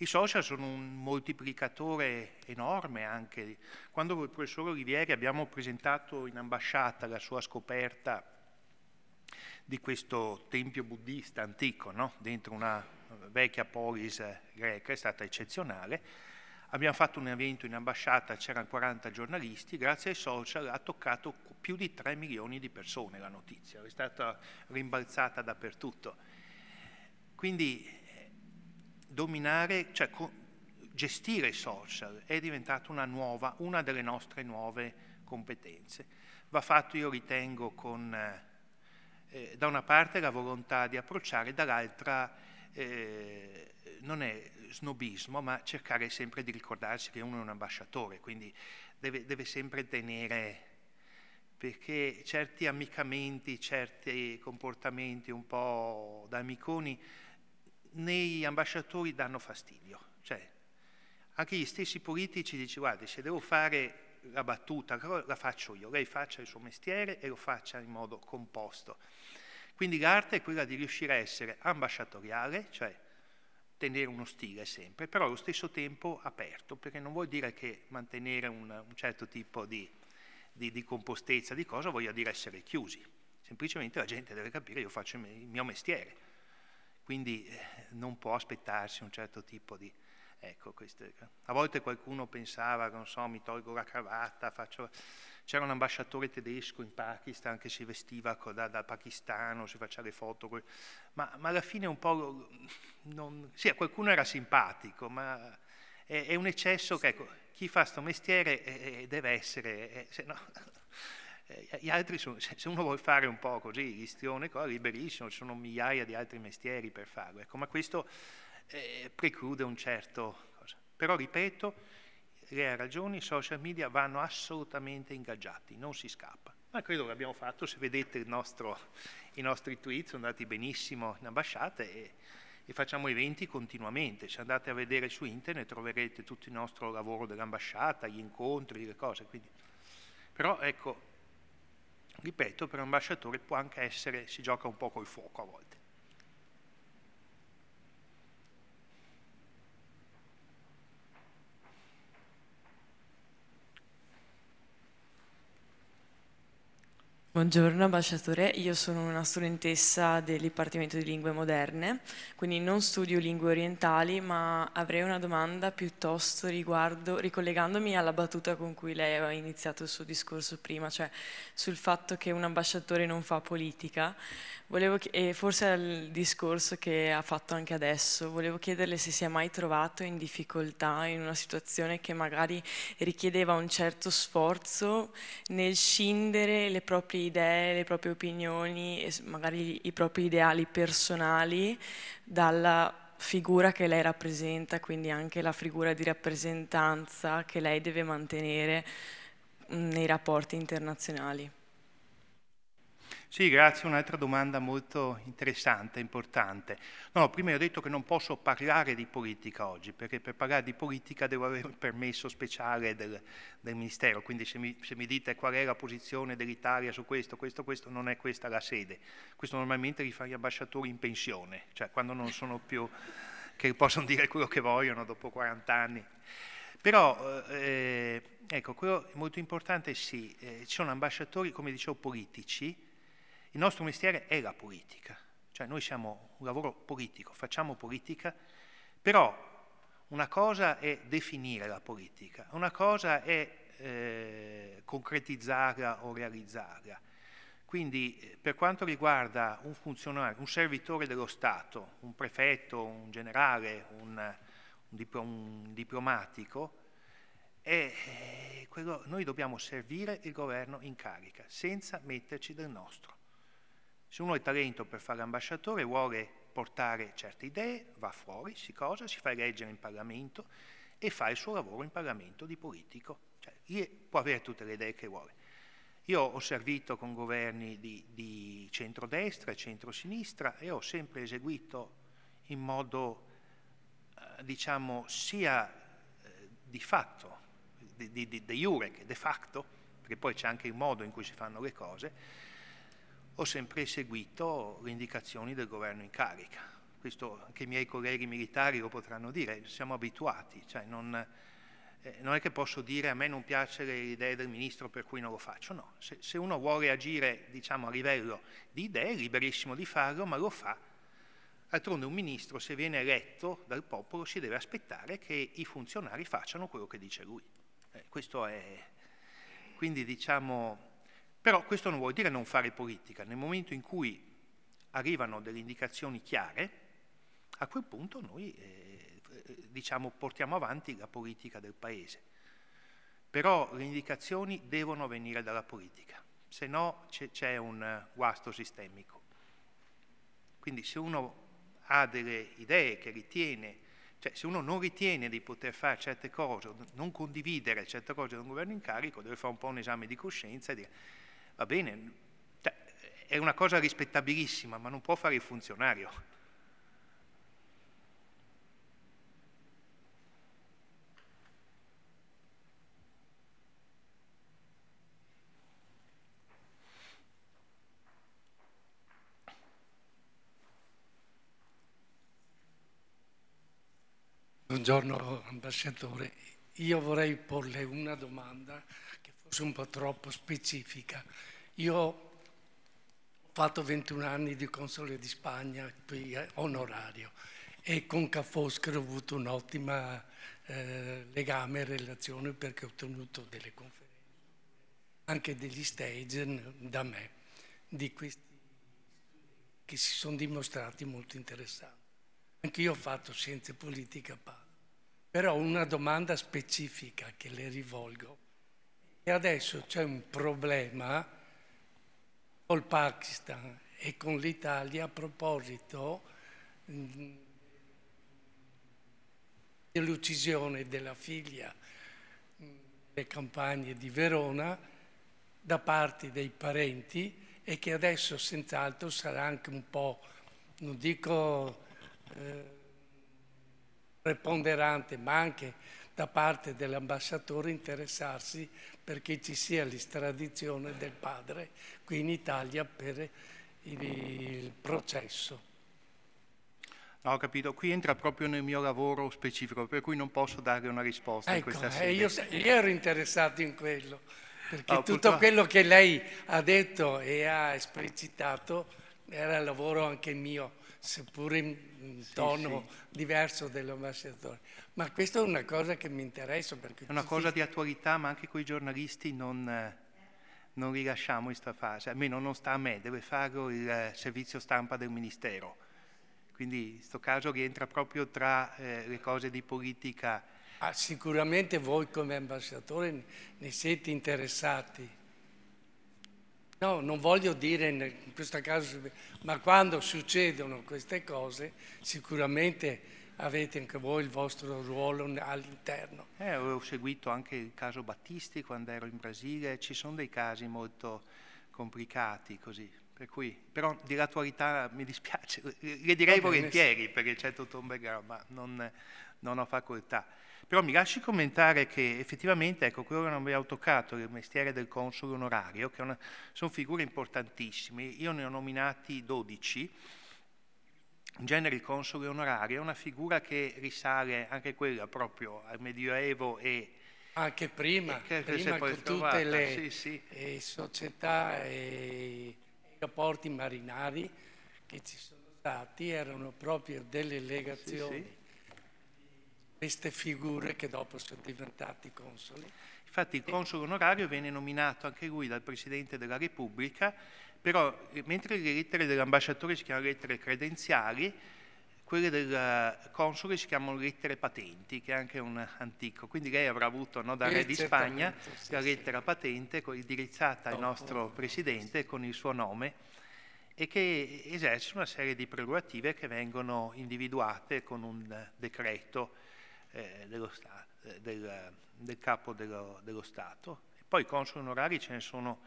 i social sono un moltiplicatore enorme anche. Quando il professor Olivieri abbiamo presentato in ambasciata la sua scoperta di questo tempio buddista antico, no? dentro una eh, vecchia polis greca, è stata eccezionale. Abbiamo fatto un evento in ambasciata, c'erano 40 giornalisti, grazie ai social ha toccato più di 3 milioni di persone la notizia, è stata rimbalzata dappertutto. Quindi dominare, cioè gestire i social è diventata una, nuova, una delle nostre nuove competenze. Va fatto, io ritengo, con eh, eh, da una parte la volontà di approcciare, dall'altra eh, non è snobismo, ma cercare sempre di ricordarsi che uno è un ambasciatore, quindi deve, deve sempre tenere perché certi ammicamenti, certi comportamenti un po' da amiconi nei ambasciatori danno fastidio. Cioè, anche gli stessi politici dicono, guardi, se devo fare la battuta, la faccio io, lei faccia il suo mestiere e lo faccia in modo composto. Quindi l'arte è quella di riuscire a essere ambasciatoriale, cioè tenere uno stile sempre, però allo stesso tempo aperto, perché non vuol dire che mantenere un, un certo tipo di, di, di, compostezza di cosa voglia dire essere chiusi, semplicemente la gente deve capire io faccio il mio mestiere. Quindi eh, non può aspettarsi un certo tipo di... Ecco, queste, a volte qualcuno pensava, non so, mi tolgo la cravatta, faccio... C'era un ambasciatore tedesco in Pakistan che si vestiva da, da pakistano, si faceva le foto, ma, ma alla fine un po'... Non, sì, qualcuno era simpatico, ma è, è un eccesso che ecco, chi fa questo mestiere eh, eh, deve essere... se no, eh, gli altri sono, se uno vuole fare un po' così, ghistione, liberissimo, ci sono migliaia di altri mestieri per farlo, ecco, ma questo eh, preclude un certo... Cosa. Però ripeto, lei ha ragione, i social media vanno assolutamente ingaggiati, non si scappa. Ma credo che abbiamo fatto, se vedete nostro, i nostri tweet sono andati benissimo in ambasciate e, e facciamo eventi continuamente. Se andate a vedere su internet troverete tutto il nostro lavoro dell'ambasciata, gli incontri, le cose. Quindi. Però ecco, ripeto, per un ambasciatore può anche essere, si gioca un po' col fuoco a volte. Buongiorno ambasciatore, io sono una studentessa del Dipartimento di Lingue Moderne, quindi non studio lingue orientali, ma avrei una domanda piuttosto riguardo, ricollegandomi alla battuta con cui lei aveva iniziato il suo discorso prima, cioè sul fatto che un ambasciatore non fa politica, volevo, e forse al discorso che ha fatto anche adesso, volevo chiederle se si è mai trovato in difficoltà, in una situazione che magari richiedeva un certo sforzo nel scindere le proprie idee, le proprie opinioni e magari i propri ideali personali dalla figura che lei rappresenta, quindi anche la figura di rappresentanza che lei deve mantenere mm, nei rapporti internazionali. Sì, grazie. Un'altra domanda molto interessante, importante. No, prima ho detto che non posso parlare di politica oggi, perché per parlare di politica devo avere un permesso speciale del, del Ministero, quindi se mi, se mi, dite qual è la posizione dell'Italia su questo, questo, questo, non è questa la sede. Questo normalmente li fa gli ambasciatori in pensione, cioè quando non sono più, che possono dire quello che vogliono dopo 40 anni. Però, eh, eh ecco, quello è molto importante, sì, eh, ci sono ambasciatori, come dicevo, politici, il nostro mestiere è la politica, cioè noi siamo un lavoro politico, facciamo politica, però una cosa è definire la politica, una cosa è eh, concretizzarla o realizzarla. Quindi eh, per quanto riguarda un funzionario, un servitore dello Stato, un prefetto, un generale, un, un diplomatico, eh, quello, noi dobbiamo servire il governo in carica senza metterci del nostro. Se uno ha talento per fare l'ambasciatore, vuole portare certe idee, va fuori, si cosa, si fa eleggere in Parlamento e fa il suo lavoro in Parlamento di politico. Cioè, può avere tutte le idee che vuole. Io ho servito con governi di, di centrodestra e centrosinistra e ho sempre eseguito in modo, eh, diciamo, sia eh, di fatto, di, di, de jure che de facto, perché poi c'è anche il modo in cui si fanno le cose, ho sempre seguito le indicazioni del governo in carica. Questo anche i miei colleghi militari lo potranno dire, siamo abituati, cioè non, eh, non, è che posso dire a me non piace le idee del ministro per cui non lo faccio, no. Se, se uno vuole agire diciamo, a livello di idee è liberissimo di farlo, ma lo fa. D'altronde un ministro se viene eletto dal popolo si deve aspettare che i funzionari facciano quello che dice lui. Eh, questo è... Quindi diciamo però questo non vuol dire non fare politica. Nel momento in cui arrivano delle indicazioni chiare, a quel punto noi eh, eh diciamo, portiamo avanti la politica del Paese. Però le indicazioni devono venire dalla politica, se no c'è un guasto sistemico. Quindi se uno ha delle idee che ritiene, cioè se uno non ritiene di poter fare certe cose, non condividere certe cose da un governo in carico, deve fare un po' un esame di coscienza e dire va bene, cioè, è una cosa rispettabilissima, ma non può fare il funzionario. Buongiorno ambasciatore, io vorrei porle una domanda forse un po' troppo specifica. Io ho fatto 21 anni di console di Spagna qui onorario e con Cafoscari ho avuto un'ottima eh, legame e relazione perché ho ottenuto delle conferenze, anche degli stage da me, di questi che si sono dimostrati molto interessanti. Anche io ho fatto scienze politiche a Padova, però una domanda specifica che le rivolgo e adesso c'è un problema col Pakistan e con l'Italia a proposito mm, dell'uccisione della figlia mm, delle campagne di Verona da parte dei parenti e che adesso senz'altro sarà anche un po', non dico eh, preponderante, ma anche da parte dell'ambasciatore interessarsi perché ci sia l'estradizione del padre qui in Italia per il processo. No, ho capito, qui entra proprio nel mio lavoro specifico, per cui non posso dare una risposta ecco, eh, io, io, ero interessato in quello, perché no, tutto purtroppo... quello che lei ha detto e ha esplicitato era il lavoro anche mio seppur in tono sì, sì. diverso dell'ambasciatore. Ma questa è una cosa che mi interessa. è una cosa si... di attualità, ma anche con i giornalisti non, eh, non rilasciamo questa fase, almeno non sta a me, deve farlo il eh, servizio stampa del Ministero. Quindi in questo caso rientra proprio tra eh, le cose di politica. Ah, sicuramente voi come ambasciatore ne siete interessati No, non voglio dire in questo caso, ma quando succedono queste cose sicuramente avete anche voi il vostro ruolo all'interno. Eh, ho seguito anche il caso Battisti quando ero in Brasile, ci sono dei casi molto complicati così. Per cui, però di l'attualità mi dispiace, le direi volentieri perché c'è tutto un background, ma non, non ho facoltà. Però mi lasci commentare che effettivamente, ecco, quello che non abbiamo toccato, è il mestiere del console onorario, che una, sono figure importantissime, io ne ho nominati 12, in genere il console onorario è una figura che risale anche quella proprio al Medioevo e... Anche prima, e prima con tutte le sì, sì. Eh, società e i rapporti marinari che ci sono stati, erano proprio delle legazioni. Sì, queste figure che dopo sono diventati consoli. Infatti il console onorario viene nominato anche lui dal Presidente della Repubblica, però eh, mentre le lettere dell'ambasciatore si chiamano lettere credenziali, quelle del eh, console si chiamano lettere patenti, che è anche un antico. Quindi lei avrà avuto no, dal Re di Spagna sì, la lettera sì. patente indirizzata al nostro Presidente con il suo nome e che esercita una serie di prerogative che vengono individuate con un decreto eh, dello, eh, del, del, capo dello, dello Stato. E poi consoli onorari ce ne sono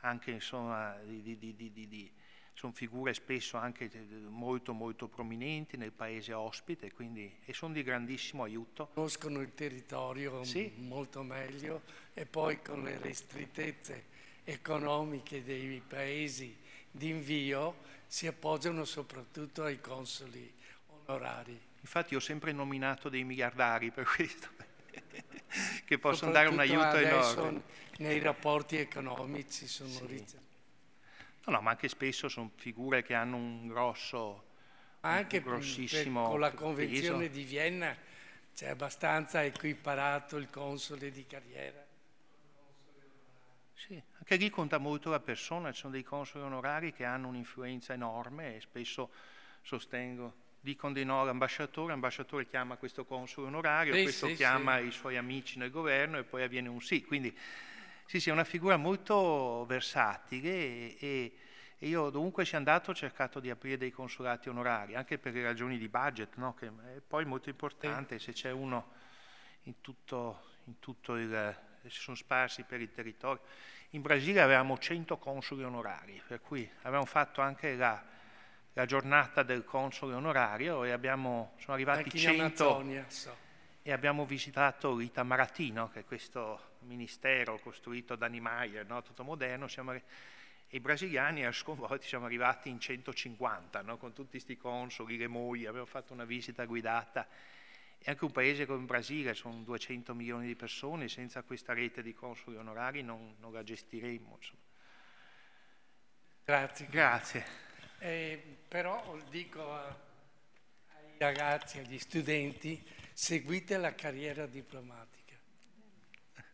anche, insomma, di, di, di, sono figure spesso anche eh, molto molto prominenti nel paese ospite quindi, e sono di grandissimo aiuto. Conoscono il territorio sì. molto meglio e poi con le ristrettezze economiche dei paesi d'invio si appoggiano soprattutto ai consoli onorari. Infatti ho sempre nominato dei miliardari per questo, che possono dare un aiuto enorme. Nei rapporti economici sono sì. ricchi. No, no, ma anche spesso sono figure che hanno un grosso, anche un grossissimo per, con la Convenzione peso. di Vienna c'è abbastanza equiparato il console di carriera. Sì, anche lì conta molto la persona, ci sono dei consoli onorari che hanno un'influenza enorme e spesso sostengo dicono di no all'ambasciatore, l'ambasciatore chiama questo console onorario, sì, questo sì, chiama sì. i suoi amici nel governo e poi avviene un sì. Quindi sì, sì, è una figura molto versatile e, e, e io dovunque sia andato ho cercato di aprire dei consulati onorari, anche per le ragioni di budget, no? che è poi molto importante se c'è uno in tutto, in tutto il... si sono sparsi per il territorio. In Brasile avevamo 100 consoli onorari, per cui avevamo fatto anche la la giornata del console onorario e abbiamo, sono arrivati 100 Amazonia, so. e abbiamo visitato l'Itamaratino, che è questo ministero costruito da Niemeyer, no? tutto moderno, siamo, i brasiliani a sconvolti siamo arrivati in 150, no? con tutti questi consoli, le mogli, abbiamo fatto una visita guidata. E anche un paese come il Brasile, sono 200 milioni di persone, senza questa rete di consoli onorari non, non la gestiremmo. Insomma. Grazie. Grazie. Eh, però dico ai ragazzi, agli studenti, seguite la carriera diplomatica. È una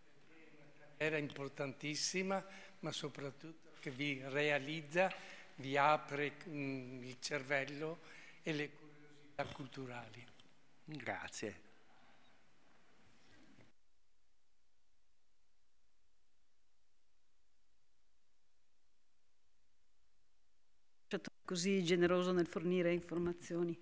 carriera importantissima, ma soprattutto che vi realizza, vi apre mh, mm, il cervello e le curiosità culturali. Grazie. così generoso nel fornire informazioni.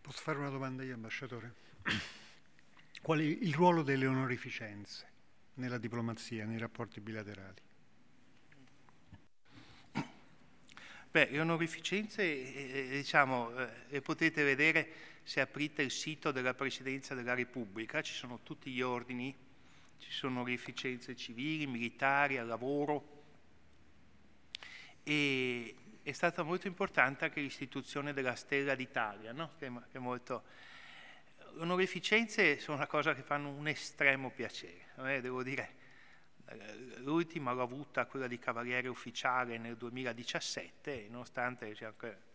Posso fare una domanda io, ambasciatore? Qual è il ruolo delle onorificenze nella diplomazia, nei rapporti bilaterali? Beh, le onorificenze, eh, eh, diciamo, eh, le potete vedere se aprite il sito della Presidenza della Repubblica, ci sono tutti gli ordini ci sono reticenze civili, militari, al lavoro e è stata molto importante anche l'istituzione della Stella d'Italia, no? che è molto... Onorificenze sono una cosa che fanno un estremo piacere, eh, devo dire, eh, l'ultima l'ho avuta quella di Cavaliere Ufficiale nel 2017, nonostante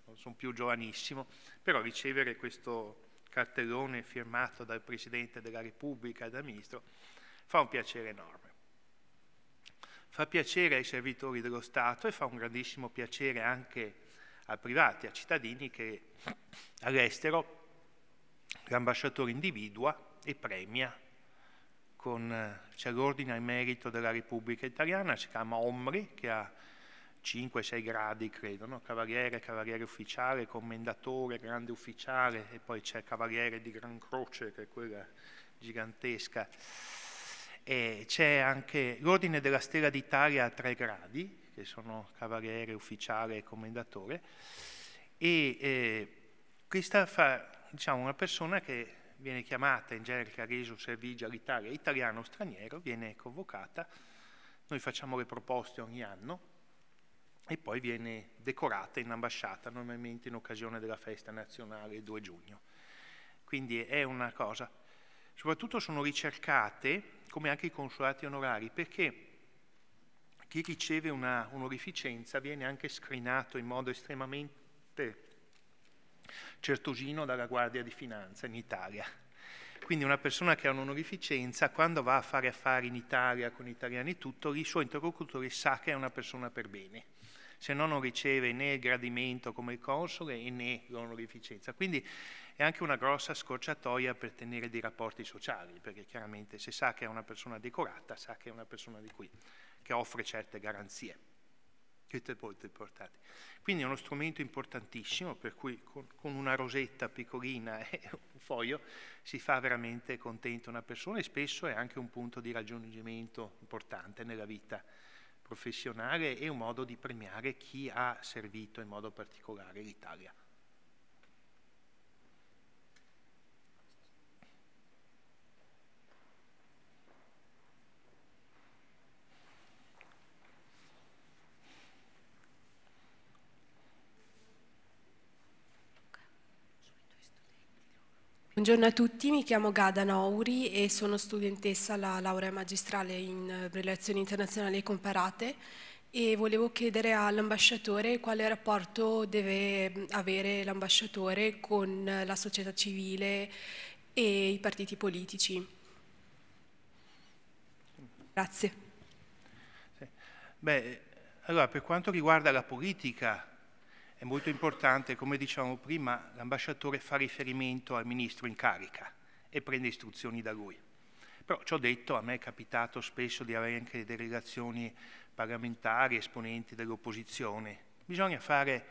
non sono più giovanissimo, però ricevere questo cartellone firmato dal Presidente della Repubblica e dal Ministro Fa un piacere enorme. Fa piacere ai servitori dello Stato e fa un grandissimo piacere anche a privati, a cittadini che all'estero l'ambasciatore individua e premia con, eh, c'è l'ordine al merito della Repubblica Italiana, si chiama Omri, che ha 5-6 gradi, credo, no? cavaliere, cavaliere ufficiale, commendatore, grande ufficiale, e poi c'è cavaliere di Gran Croce, che è quella gigantesca. E c'è anche l'ordine della Stella d'Italia a tre gradi, che sono cavaliere, ufficiale e commendatore, e eh, questa fa, diciamo, una persona che viene chiamata in genere generica reso Vigia all'Italia, italiano o straniero, viene convocata, noi facciamo le proposte ogni anno e poi viene decorata in ambasciata, normalmente in occasione della festa nazionale 2 giugno. Quindi è una cosa soprattutto sono ricercate come anche i consolati onorari, perché chi riceve una onorificenza viene anche screenato in modo estremamente certosino dalla Guardia di Finanza in Italia. Quindi una persona che ha un'onorificenza, quando va a fare affari in Italia con italiani e tutto, il suo interlocutore sa che è una persona per bene, se no non riceve né il gradimento come console né l'onorificenza. Quindi è anche una grossa scorciatoia per tenere dei rapporti sociali, perché chiaramente se sa che è una persona decorata, sa che è una persona di cui, che offre certe garanzie, che è molto importante. Quindi è uno strumento importantissimo per cui con, con una rosetta piccolina e un foglio si fa veramente contento una persona e spesso è anche un punto di raggiungimento importante nella vita professionale e un modo di premiare chi ha servito in modo particolare l'Italia. Buongiorno a tutti, mi chiamo Gada Nouri e sono studentessa alla laurea magistrale in eh, relazioni internazionali comparate e volevo chiedere all'ambasciatore quale rapporto deve mm, avere l'ambasciatore con eh, la società civile e i partiti politici. Grazie. Beh, allora per quanto riguarda la politica è molto importante, come dicevamo prima, l'ambasciatore fa riferimento al ministro in carica e prende istruzioni da lui. Però ciò detto, a me è capitato spesso di avere anche delegazioni parlamentari, esponenti dell'opposizione. Bisogna fare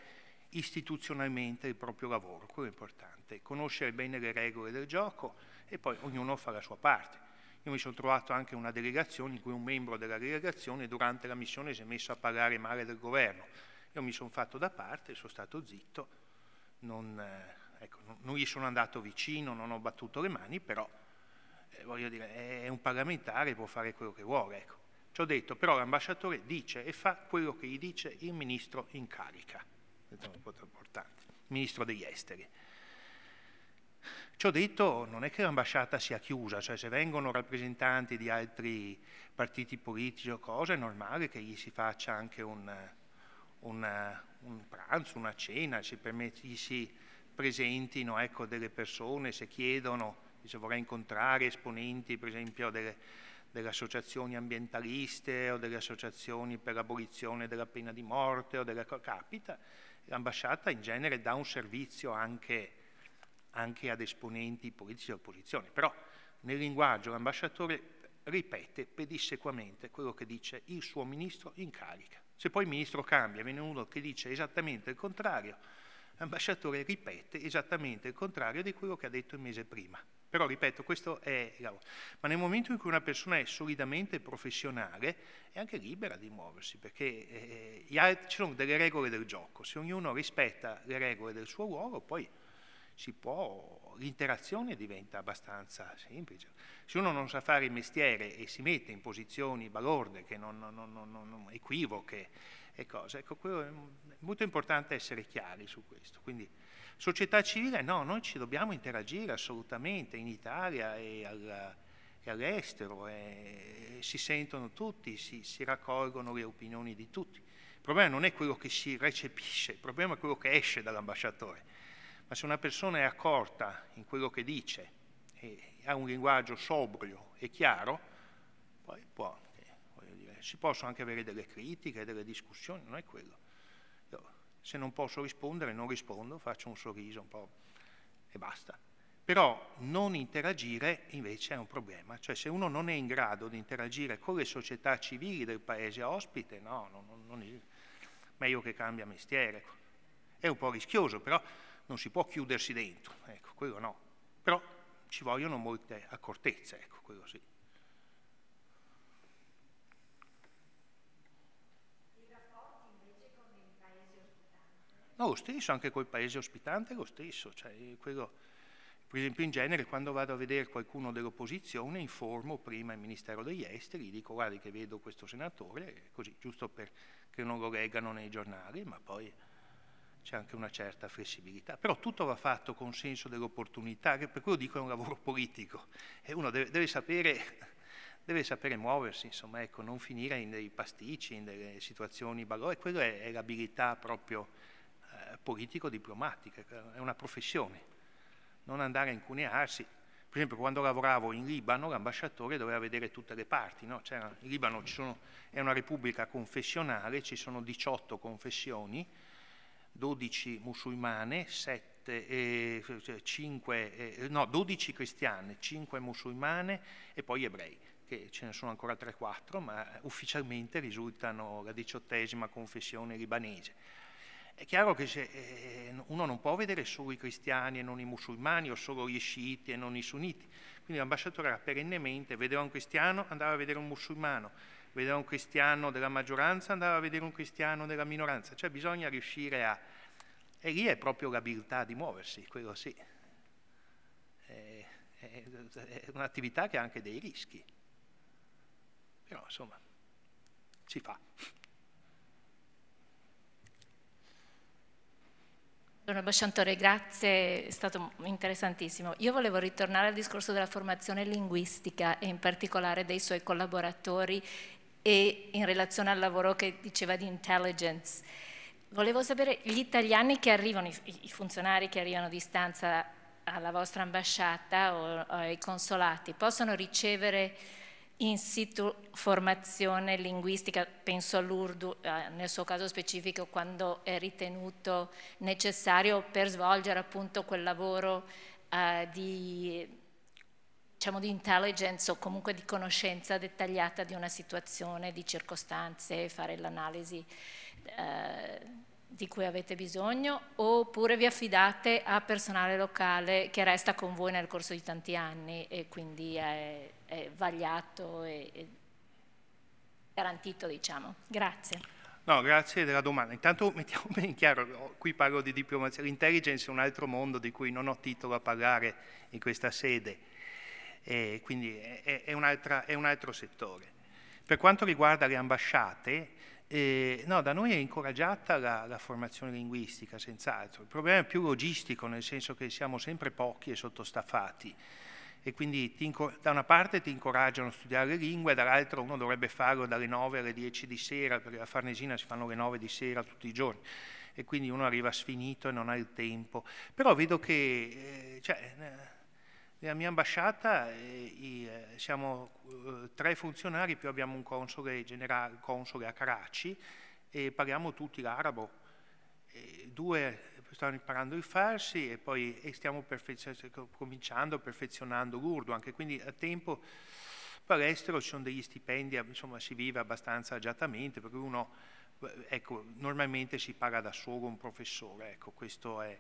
istituzionalmente il proprio lavoro, quello è importante, conoscere bene le regole del gioco e poi ognuno fa la sua parte. Io mi sono trovato anche una delegazione in cui un membro della delegazione durante la missione si è messo a parlare male del governo io mi sono fatto da parte, sono stato zitto, non, eh, ecco, non gli sono andato vicino, non ho battuto le mani, però eh, voglio dire, è un parlamentare, può fare quello che vuole. Ecco. Ci ho detto, però l'ambasciatore dice e fa quello che gli dice il ministro in carica, il ministro degli esteri. Ci ho detto, non è che l'ambasciata sia chiusa, cioè se vengono rappresentanti di altri partiti politici o cose, è normale che gli si faccia anche un, una, un pranzo, una cena, ci, permetti, si presentino ecco, delle persone, se chiedono, se vorrei incontrare esponenti per esempio delle, delle associazioni ambientaliste o delle associazioni per l'abolizione della pena di morte o della capita, l'ambasciata in genere dà un servizio anche, anche ad esponenti politici e opposizione, però nel linguaggio l'ambasciatore ripete pedissequamente quello che dice il suo ministro in carica. Se poi il ministro cambia, viene uno che dice esattamente il contrario, l'ambasciatore ripete esattamente il contrario di quello che ha detto il mese prima. Però ripeto, questo è Ma nel momento in cui una persona è solidamente professionale, è anche libera di muoversi, perché eh, eh ci sono delle regole del gioco. Se ognuno rispetta le regole del suo ruolo, poi si può, l'interazione diventa abbastanza semplice. Se uno non sa fare il mestiere e si mette in posizioni balorde, che non, non, non, non equivoche e cose, ecco, è molto importante essere chiari su questo. Quindi società civile, no, noi ci dobbiamo interagire assolutamente in Italia e, alla, e all'estero, e, eh, e eh, si sentono tutti, si, si raccolgono le opinioni di tutti. Il problema non è quello che si recepisce, il problema è quello che esce dall'ambasciatore ma se una persona è accorta in quello che dice e ha un linguaggio sobrio e chiaro, poi può, eh, dire, si possono anche avere delle critiche, delle discussioni, non è quello. Io, se non posso rispondere, non rispondo, faccio un sorriso un po' e basta. Però non interagire invece è un problema, cioè se uno non è in grado di interagire con le società civili del paese ospite, no, non, non, non meglio che cambia mestiere. È un po' rischioso, però non si può chiudersi dentro, ecco, quello no. Però ci vogliono molte accortezze, ecco, quello sì. No, lo stesso, anche col paese ospitante è lo stesso. Cioè, quello, per esempio in genere quando vado a vedere qualcuno dell'opposizione informo prima il Ministero degli Esteri, dico guardi che vedo questo senatore, così giusto perché non lo leggano nei giornali, ma poi c'è anche una certa flessibilità, però tutto va fatto con senso dell'opportunità, che per quello dico è un lavoro politico e uno deve, deve, sapere, deve sapere, muoversi, insomma, ecco, non finire in dei pasticci, in delle situazioni balore, quello è, è l'abilità proprio eh, politico-diplomatica, è una professione, non andare a incunearsi. Per esempio quando lavoravo in Libano l'ambasciatore doveva vedere tutte le parti, no? in Libano sono, è una repubblica confessionale, ci sono 18 confessioni, 12 musulmane, 7, eh, 5, eh, no, 12 cristiane, 5 musulmane e poi ebrei, che ce ne sono ancora 3-4, ma ufficialmente risultano la diciottesima confessione libanese. È chiaro che se, eh, uno non può vedere solo i cristiani e non i musulmani o solo gli sciiti e non i sunniti. Quindi l'ambasciatore era perennemente, vedeva un cristiano, andava a vedere un musulmano, vedere un cristiano della maggioranza andava a vedere un cristiano della minoranza, cioè bisogna riuscire a... E lì è proprio l'abilità di muoversi, quello sì. È, è, è un'attività che ha anche dei rischi, però insomma si fa. Donna Basciantore, grazie, è stato interessantissimo. Io volevo ritornare al discorso della formazione linguistica e in particolare dei suoi collaboratori e in relazione al lavoro che diceva di intelligence. Volevo sapere gli italiani che arrivano, i funzionari che arrivano a distanza alla vostra ambasciata o ai consolati, possono ricevere in situ formazione linguistica, penso all'Urdu eh, nel suo caso specifico quando è ritenuto necessario per svolgere appunto quel lavoro eh, di diciamo, di intelligence o comunque di conoscenza dettagliata di una situazione, di circostanze, fare l'analisi eh, di cui avete bisogno, oppure vi affidate a personale locale che resta con voi nel corso di tanti anni e quindi è, è vagliato e, e garantito, diciamo. Grazie. No, grazie della domanda. Intanto mettiamo bene in chiaro, qui parlo di diplomazia, l'intelligence è un altro mondo di cui non ho titolo a parlare in questa sede e quindi è, è, un, altra, è un altro settore. Per quanto riguarda le ambasciate, eh, no, da noi è incoraggiata la, la formazione linguistica, senz'altro. Il problema è più logistico, nel senso che siamo sempre pochi e sottostaffati e quindi ti, da una parte ti incoraggiano a studiare le lingue, dall'altra uno dovrebbe farlo dalle 9 alle 10 di sera, perché a Farnesina si fanno le 9 di sera tutti i giorni e quindi uno arriva sfinito e non ha il tempo. Però vedo che... Eh, cioè, eh, nella mia ambasciata eh, i, siamo eh, tre funzionari, più abbiamo un console, generale, console a Karachi e parliamo tutti l'arabo. due stanno imparando il farsi e poi e stiamo cominciando, perfezionando l'urdu, anche quindi a tempo all'estero ci sono degli stipendi, insomma si vive abbastanza agiatamente, perché uno, ecco, normalmente si paga da solo un professore, ecco, questo è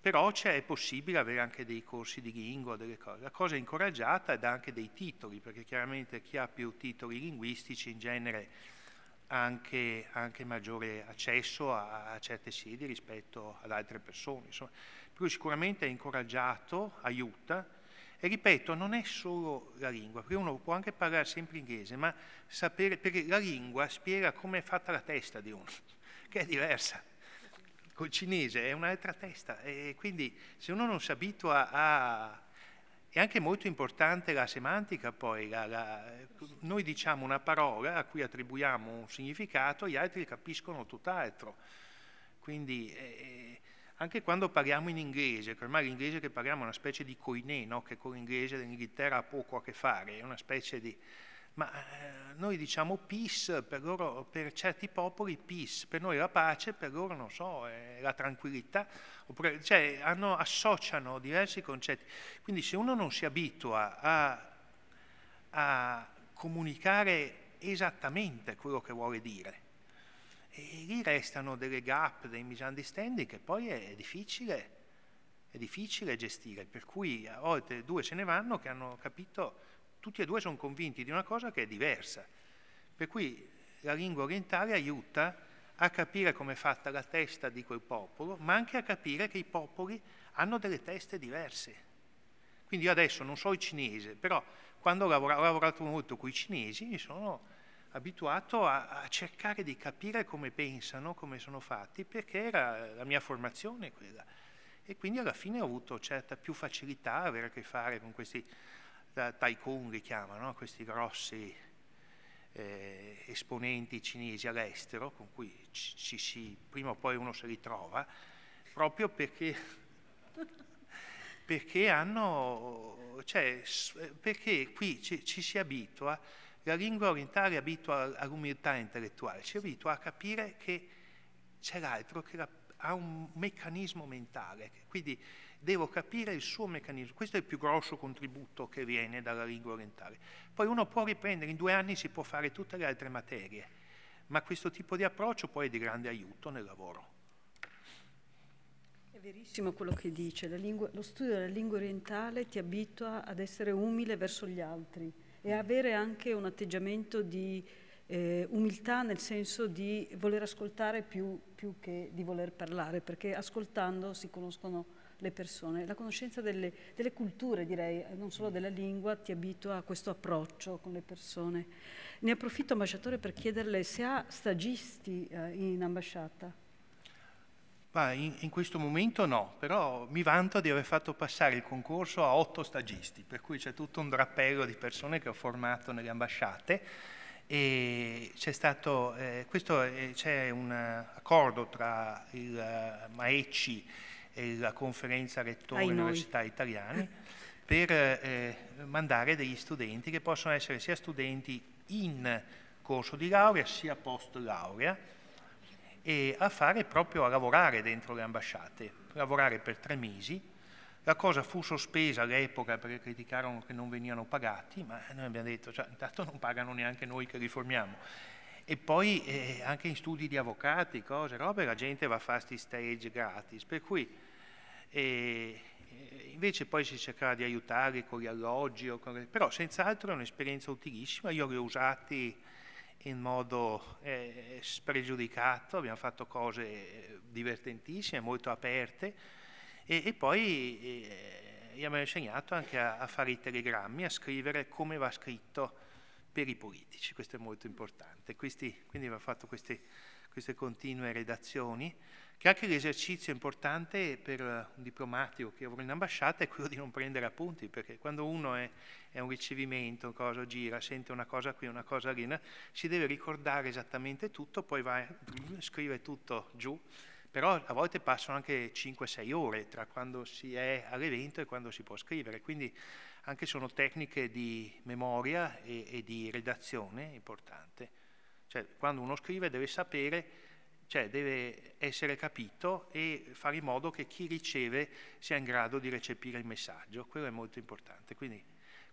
però è possibile avere anche dei corsi di lingua, delle cose. La cosa incoraggiata è da anche dei titoli, perché chiaramente chi ha più titoli linguistici in genere ha anche, anche maggiore accesso a, a, certe sedi rispetto ad altre persone. Insomma. Per cui sicuramente è incoraggiato, aiuta. E ripeto, non è solo la lingua, perché uno può anche parlare sempre inglese, ma sapere, perché la lingua spiega come è fatta la testa di uno, che è diversa col cinese è un'altra testa e quindi se uno non si abitua a... È anche molto importante la semantica poi, la, la... noi diciamo una parola a cui attribuiamo un significato, gli altri capiscono tutt'altro. Quindi eh, eh anche quando parliamo in inglese, che ormai l'inglese che parliamo è una specie di coinè, no? che con l'inglese dell'Inghilterra ha poco a che fare, è una specie di ma eh, noi diciamo peace, per, loro, per certi popoli peace, per noi la pace, per loro non so, è la tranquillità, oppure, cioè hanno, associano diversi concetti. Quindi se uno non si abitua a, a comunicare esattamente quello che vuole dire, e lì restano delle gap, dei misunderstanding che poi è, è difficile, è difficile gestire, per cui a volte due se ne vanno che hanno capito tutti e due sono convinti di una cosa che è diversa. Per cui la lingua orientale aiuta a capire come è fatta la testa di quel popolo, ma anche a capire che i popoli hanno delle teste diverse. Quindi io adesso non so il cinese, però quando ho lavorato molto con i cinesi mi sono abituato a, a, cercare di capire come pensano, come sono fatti, perché era la mia formazione quella. E quindi alla fine ho avuto certa più facilità a avere a che fare con questi tycoon li chiamano, questi grossi eh, esponenti cinesi all'estero, con cui ci, ci, prima o poi uno se li trova, proprio perché, perché, hanno, cioè, perché qui ci, ci, si abitua, la lingua orientale abitua all'umiltà intellettuale, ci abitua a capire che c'è l'altro che la, ha un meccanismo mentale, quindi devo capire il suo meccanismo. Questo è il più grosso contributo che viene dalla lingua orientale. Poi uno può riprendere, in due anni si può fare tutte le altre materie, ma questo tipo di approccio poi è di grande aiuto nel lavoro. È verissimo quello che dice, lingua, lo studio della lingua orientale ti abitua ad essere umile verso gli altri e avere anche un atteggiamento di eh, umiltà nel senso di voler ascoltare più, più che di voler parlare, perché ascoltando si conoscono le persone. La conoscenza delle, delle culture, direi, non solo della lingua, ti abitua a questo approccio con le persone. Ne approfitto, ambasciatore, per chiederle se ha stagisti eh, in ambasciata. In, in, questo momento no, però mi vanto di aver fatto passare il concorso a otto stagisti, per cui c'è tutto un drappello di persone che ho formato nelle ambasciate e c'è stato, eh, questo, eh, c'è un eh, accordo tra il uh, Maecci e la conferenza rettore Ai università noi. italiani per eh, mandare degli studenti che possono essere sia studenti in corso di laurea sia post laurea e a fare proprio a lavorare dentro le ambasciate, lavorare per tre mesi. La cosa fu sospesa all'epoca perché criticarono che non venivano pagati, ma noi abbiamo detto, cioè, intanto non pagano neanche noi che li formiamo. E poi eh, anche in studi di avvocati, cose, robe, la gente va a fare questi stage gratis, per cui e eh, invece poi si cercava di aiutare con gli alloggi, con... però senz'altro è un'esperienza utilissima, io li ho usati in modo eh, spregiudicato, abbiamo fatto cose divertentissime, molto aperte e, e poi eh, abbiamo insegnato anche a, a fare i telegrammi, a scrivere come va scritto per i politici, questo è molto importante. Questi, quindi abbiamo fatto queste, queste continue redazioni che anche l'esercizio importante per eh, un diplomatico che lavora in ambasciata è quello di non prendere appunti, perché quando uno è, è un ricevimento, cosa gira, sente una cosa qui, una cosa lì, si deve ricordare esattamente tutto, poi va, e mm, scrive tutto giù, però a volte passano anche 5-6 ore tra quando si è all'evento e quando si può scrivere, quindi anche sono tecniche di memoria e, e di redazione importante. Cioè, quando uno scrive deve sapere cioè deve essere capito e fare in modo che chi riceve sia in grado di recepire il messaggio, quello è molto importante. Quindi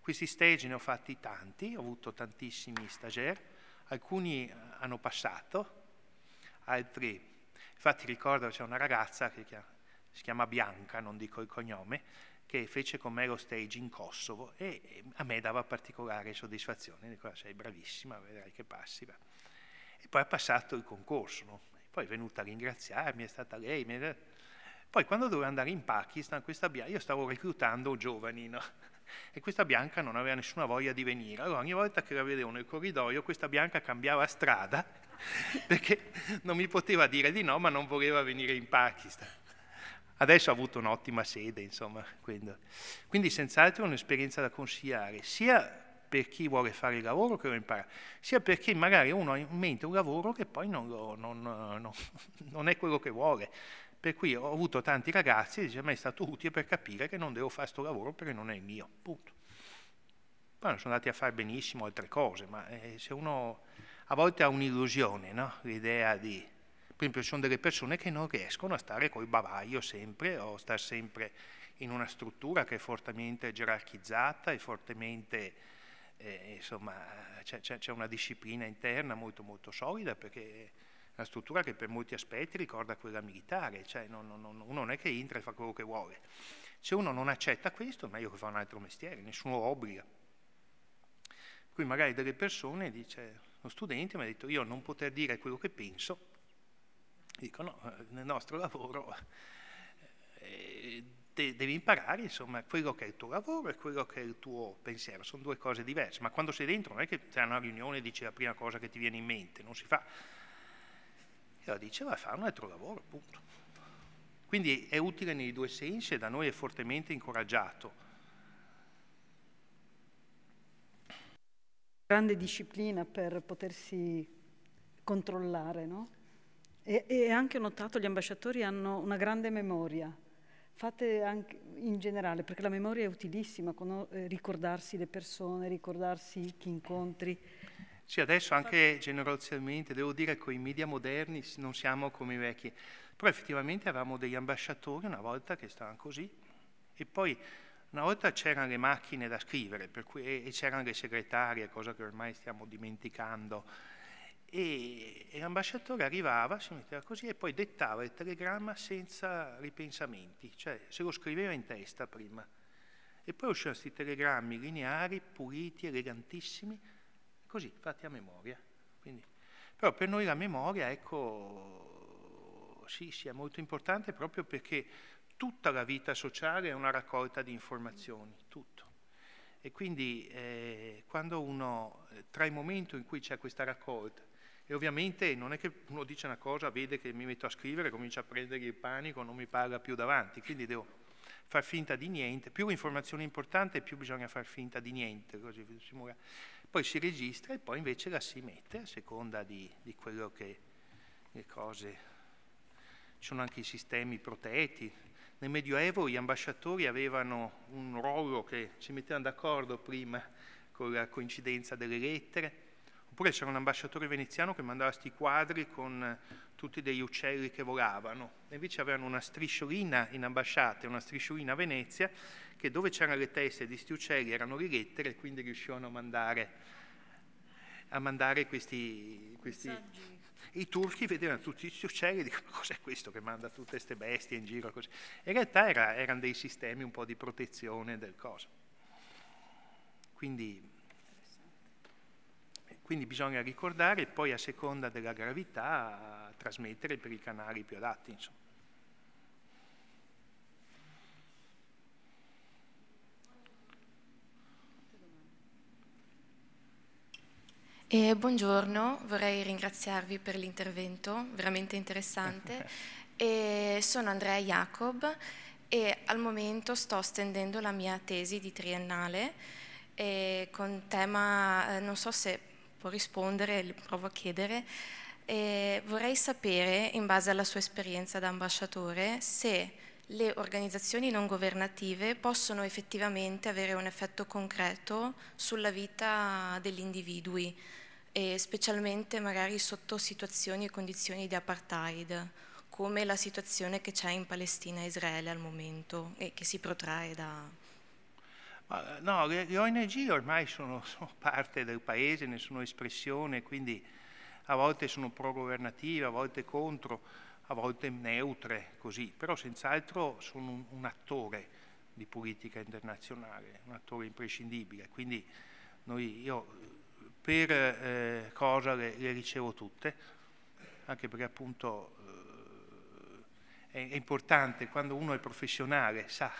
questi stage ne ho fatti tanti, ho avuto tantissimi stagiaire, alcuni eh, hanno passato, altri... Infatti ricordo c'è una ragazza che si chiama Bianca, non dico il cognome, che fece con me lo stage in Kosovo e a me dava particolare soddisfazione, dico ah, sei bravissima, vedrai che passi. E poi ha passato il concorso, no? poi è venuta a ringraziarmi, è stata lei. Poi quando dovevo andare in Pakistan, questa bianca, io stavo reclutando giovani, no? e questa bianca non aveva nessuna voglia di venire. Allora ogni volta che la vedevo nel corridoio, questa bianca cambiava strada perché non mi poteva dire di no, ma non voleva venire in Pakistan. Adesso ha avuto un'ottima sede, insomma. Quindi, quindi senz'altro è un'esperienza da consigliare, sia per chi vuole fare il lavoro che lo impara, sia perché magari uno ha in mente un lavoro che poi non, lo, non, non, non è quello che vuole. Per cui ho avuto tanti ragazzi che dice, a me è stato utile per capire che non devo fare questo lavoro perché non è il mio, punto. Poi sono andati a fare benissimo altre cose, ma eh, se uno a volte ha un'illusione, no? l'idea di... Per esempio ci sono delle persone che non riescono a stare col bavaglio sempre o stare sempre in una struttura che è fortemente gerarchizzata e fortemente eh, eh, insomma c'è, una disciplina interna molto molto solida perché è una struttura che per molti aspetti ricorda quella militare, cioè non, non, uno non è che entra e fa quello che vuole. Se uno non accetta questo, meglio che fa un altro mestiere, nessuno obbliga. Qui magari delle persone, dice, uno studente mi ha detto io non poter dire quello che penso, dico no, eh, nel nostro lavoro... Eh, te, devi imparare insomma, quello che è il tuo lavoro e quello che è il tuo pensiero, sono due cose diverse, ma quando sei dentro non è che c'è una riunione e dici la prima cosa che ti viene in mente, non si fa. E la dice vai eh, a fare un altro lavoro, appunto. Quindi è utile nei due sensi e da noi è fortemente incoraggiato. Grande disciplina per potersi controllare, no? E, e anche ho notato che gli ambasciatori hanno una grande memoria, fate anche in generale, perché la memoria è utilissima, con, eh, ricordarsi le persone, ricordarsi chi incontri. Sì, adesso anche generazionalmente, devo dire che con i media moderni non siamo come i vecchi, però effettivamente avevamo degli ambasciatori una volta che stavano così e poi una volta c'erano le macchine da scrivere cui, e c'erano le segretarie, cosa che ormai stiamo dimenticando e, e l'ambasciatore arrivava, si metteva così e poi dettava il telegramma senza ripensamenti, cioè se lo scriveva in testa prima. E poi uscivano questi telegrammi lineari, puliti, elegantissimi, così, fatti a memoria. Quindi, però per noi la memoria, ecco, sì, sì, è molto importante proprio perché tutta la vita sociale è una raccolta di informazioni, tutto. E quindi eh, quando uno, eh, tra il momento in cui c'è questa raccolta e ovviamente non è che uno dice una cosa, vede che mi metto a scrivere, comincia a prendere il panico, non mi parla più davanti, quindi devo far finta di niente. Più informazione importante, più bisogna far finta di niente. Si poi si registra e poi invece la si mette a seconda di, di quello che le cose... Ci sono anche i sistemi protetti, nel Medioevo gli ambasciatori avevano un ruolo che si mettevano d'accordo prima con la coincidenza delle lettere Oppure c'era un ambasciatore veneziano che mandava questi quadri con eh, tutti degli uccelli che volavano. E invece avevano una strisciolina in ambasciata, una strisciolina a Venezia, che dove c'erano le teste di questi uccelli erano le lettere e quindi riuscivano a mandare, a mandare questi, questi... I turchi vedevano tutti gli uccelli e dicono cos'è questo che manda tutte queste bestie in giro? Così. In realtà era, erano dei sistemi un po' di protezione del coso. Quindi quindi bisogna ricordare e poi a seconda della gravità trasmettere per i canali più adatti. Insomma. Eh, buongiorno, vorrei ringraziarvi per l'intervento, veramente interessante. Eh, sono Andrea Jacob e al momento sto stendendo la mia tesi di triennale eh, con tema, eh, non so se può rispondere, provo a chiedere. E vorrei sapere, in base alla sua esperienza da ambasciatore, se le organizzazioni non governative possono effettivamente avere un effetto concreto sulla vita degli individui, specialmente magari sotto situazioni e condizioni di apartheid, come la situazione che c'è in Palestina e Israele al momento e che si protrae da, eh, no, le, le ONG ormai sono, sono, parte del paese, ne sono espressione, quindi a volte sono pro-governative, a volte contro, a volte neutre, così, però senz'altro sono un, un attore di politica internazionale, un attore imprescindibile. Quindi noi, io per eh, cosa le, le, ricevo tutte, anche perché appunto eh, è, è importante quando uno è professionale, sa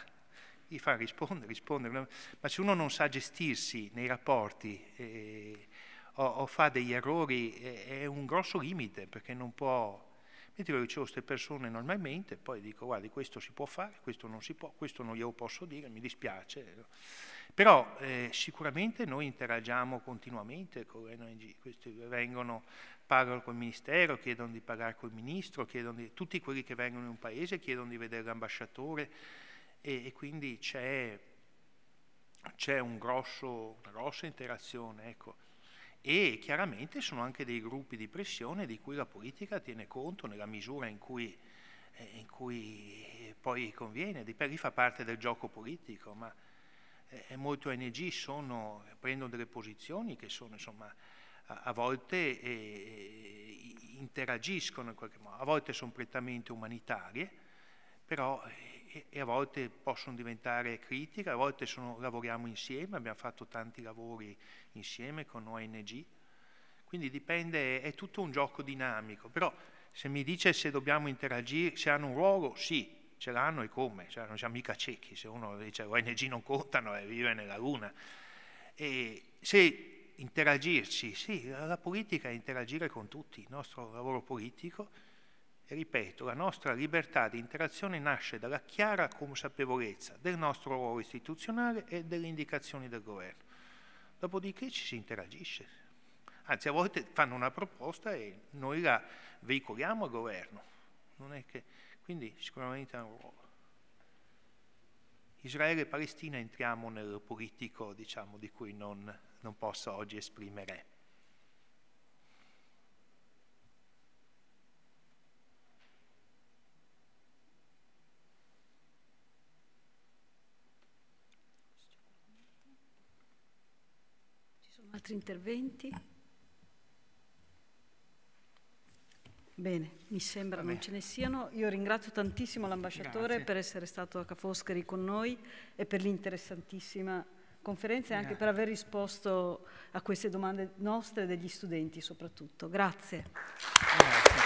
gli fa rispondere, rispondere. Ma se uno non sa gestirsi nei rapporti eh, o, o, fa degli errori, eh, è un grosso limite perché non può... Mentre io ricevo queste persone normalmente, poi dico guardi questo si può fare, questo non si può, questo non glielo posso dire, mi dispiace. Però eh, sicuramente noi interagiamo continuamente con le ONG, questi vengono, pagano col Ministero, chiedono di pagare col Ministro, di, tutti quelli che vengono in un paese chiedono di vedere l'ambasciatore, e, e quindi c'è, c'è un grosso, una grossa interazione. Ecco. E chiaramente sono anche dei gruppi di pressione di cui la politica tiene conto nella misura in cui, eh, in cui eh, poi conviene, di per lì fa parte del gioco politico, ma eh, molte ONG sono, prendono delle posizioni che sono insomma a volte eh, interagiscono in qualche modo, a volte sono prettamente umanitarie, però eh, e, a volte possono diventare critiche, a volte sono, lavoriamo insieme, abbiamo fatto tanti lavori insieme con ONG, quindi dipende, è tutto un gioco dinamico, però se mi dice se dobbiamo interagire, se hanno un ruolo, sì, ce l'hanno e come, cioè, non siamo mica ciechi, se uno dice ONG non contano e vive nella luna. E se interagirci, sì, la politica è interagire con tutti, il nostro lavoro politico Ripeto, la nostra libertà di interazione nasce dalla chiara consapevolezza del nostro ruolo istituzionale e delle indicazioni del governo. Dopodiché ci si interagisce. Anzi, a volte fanno una proposta e noi la veicoliamo al governo. Che... Quindi sicuramente ha un ruolo. Israele e Palestina entriamo nel politico diciamo, di cui non, non posso oggi esprimere Altri interventi? Bene, mi sembra Vabbè. non ce ne siano. Io ringrazio tantissimo l'ambasciatore per essere stato a Ca' con noi e per l'interessantissima conferenza e anche per aver risposto a queste domande nostre e degli studenti soprattutto. Grazie. Grazie.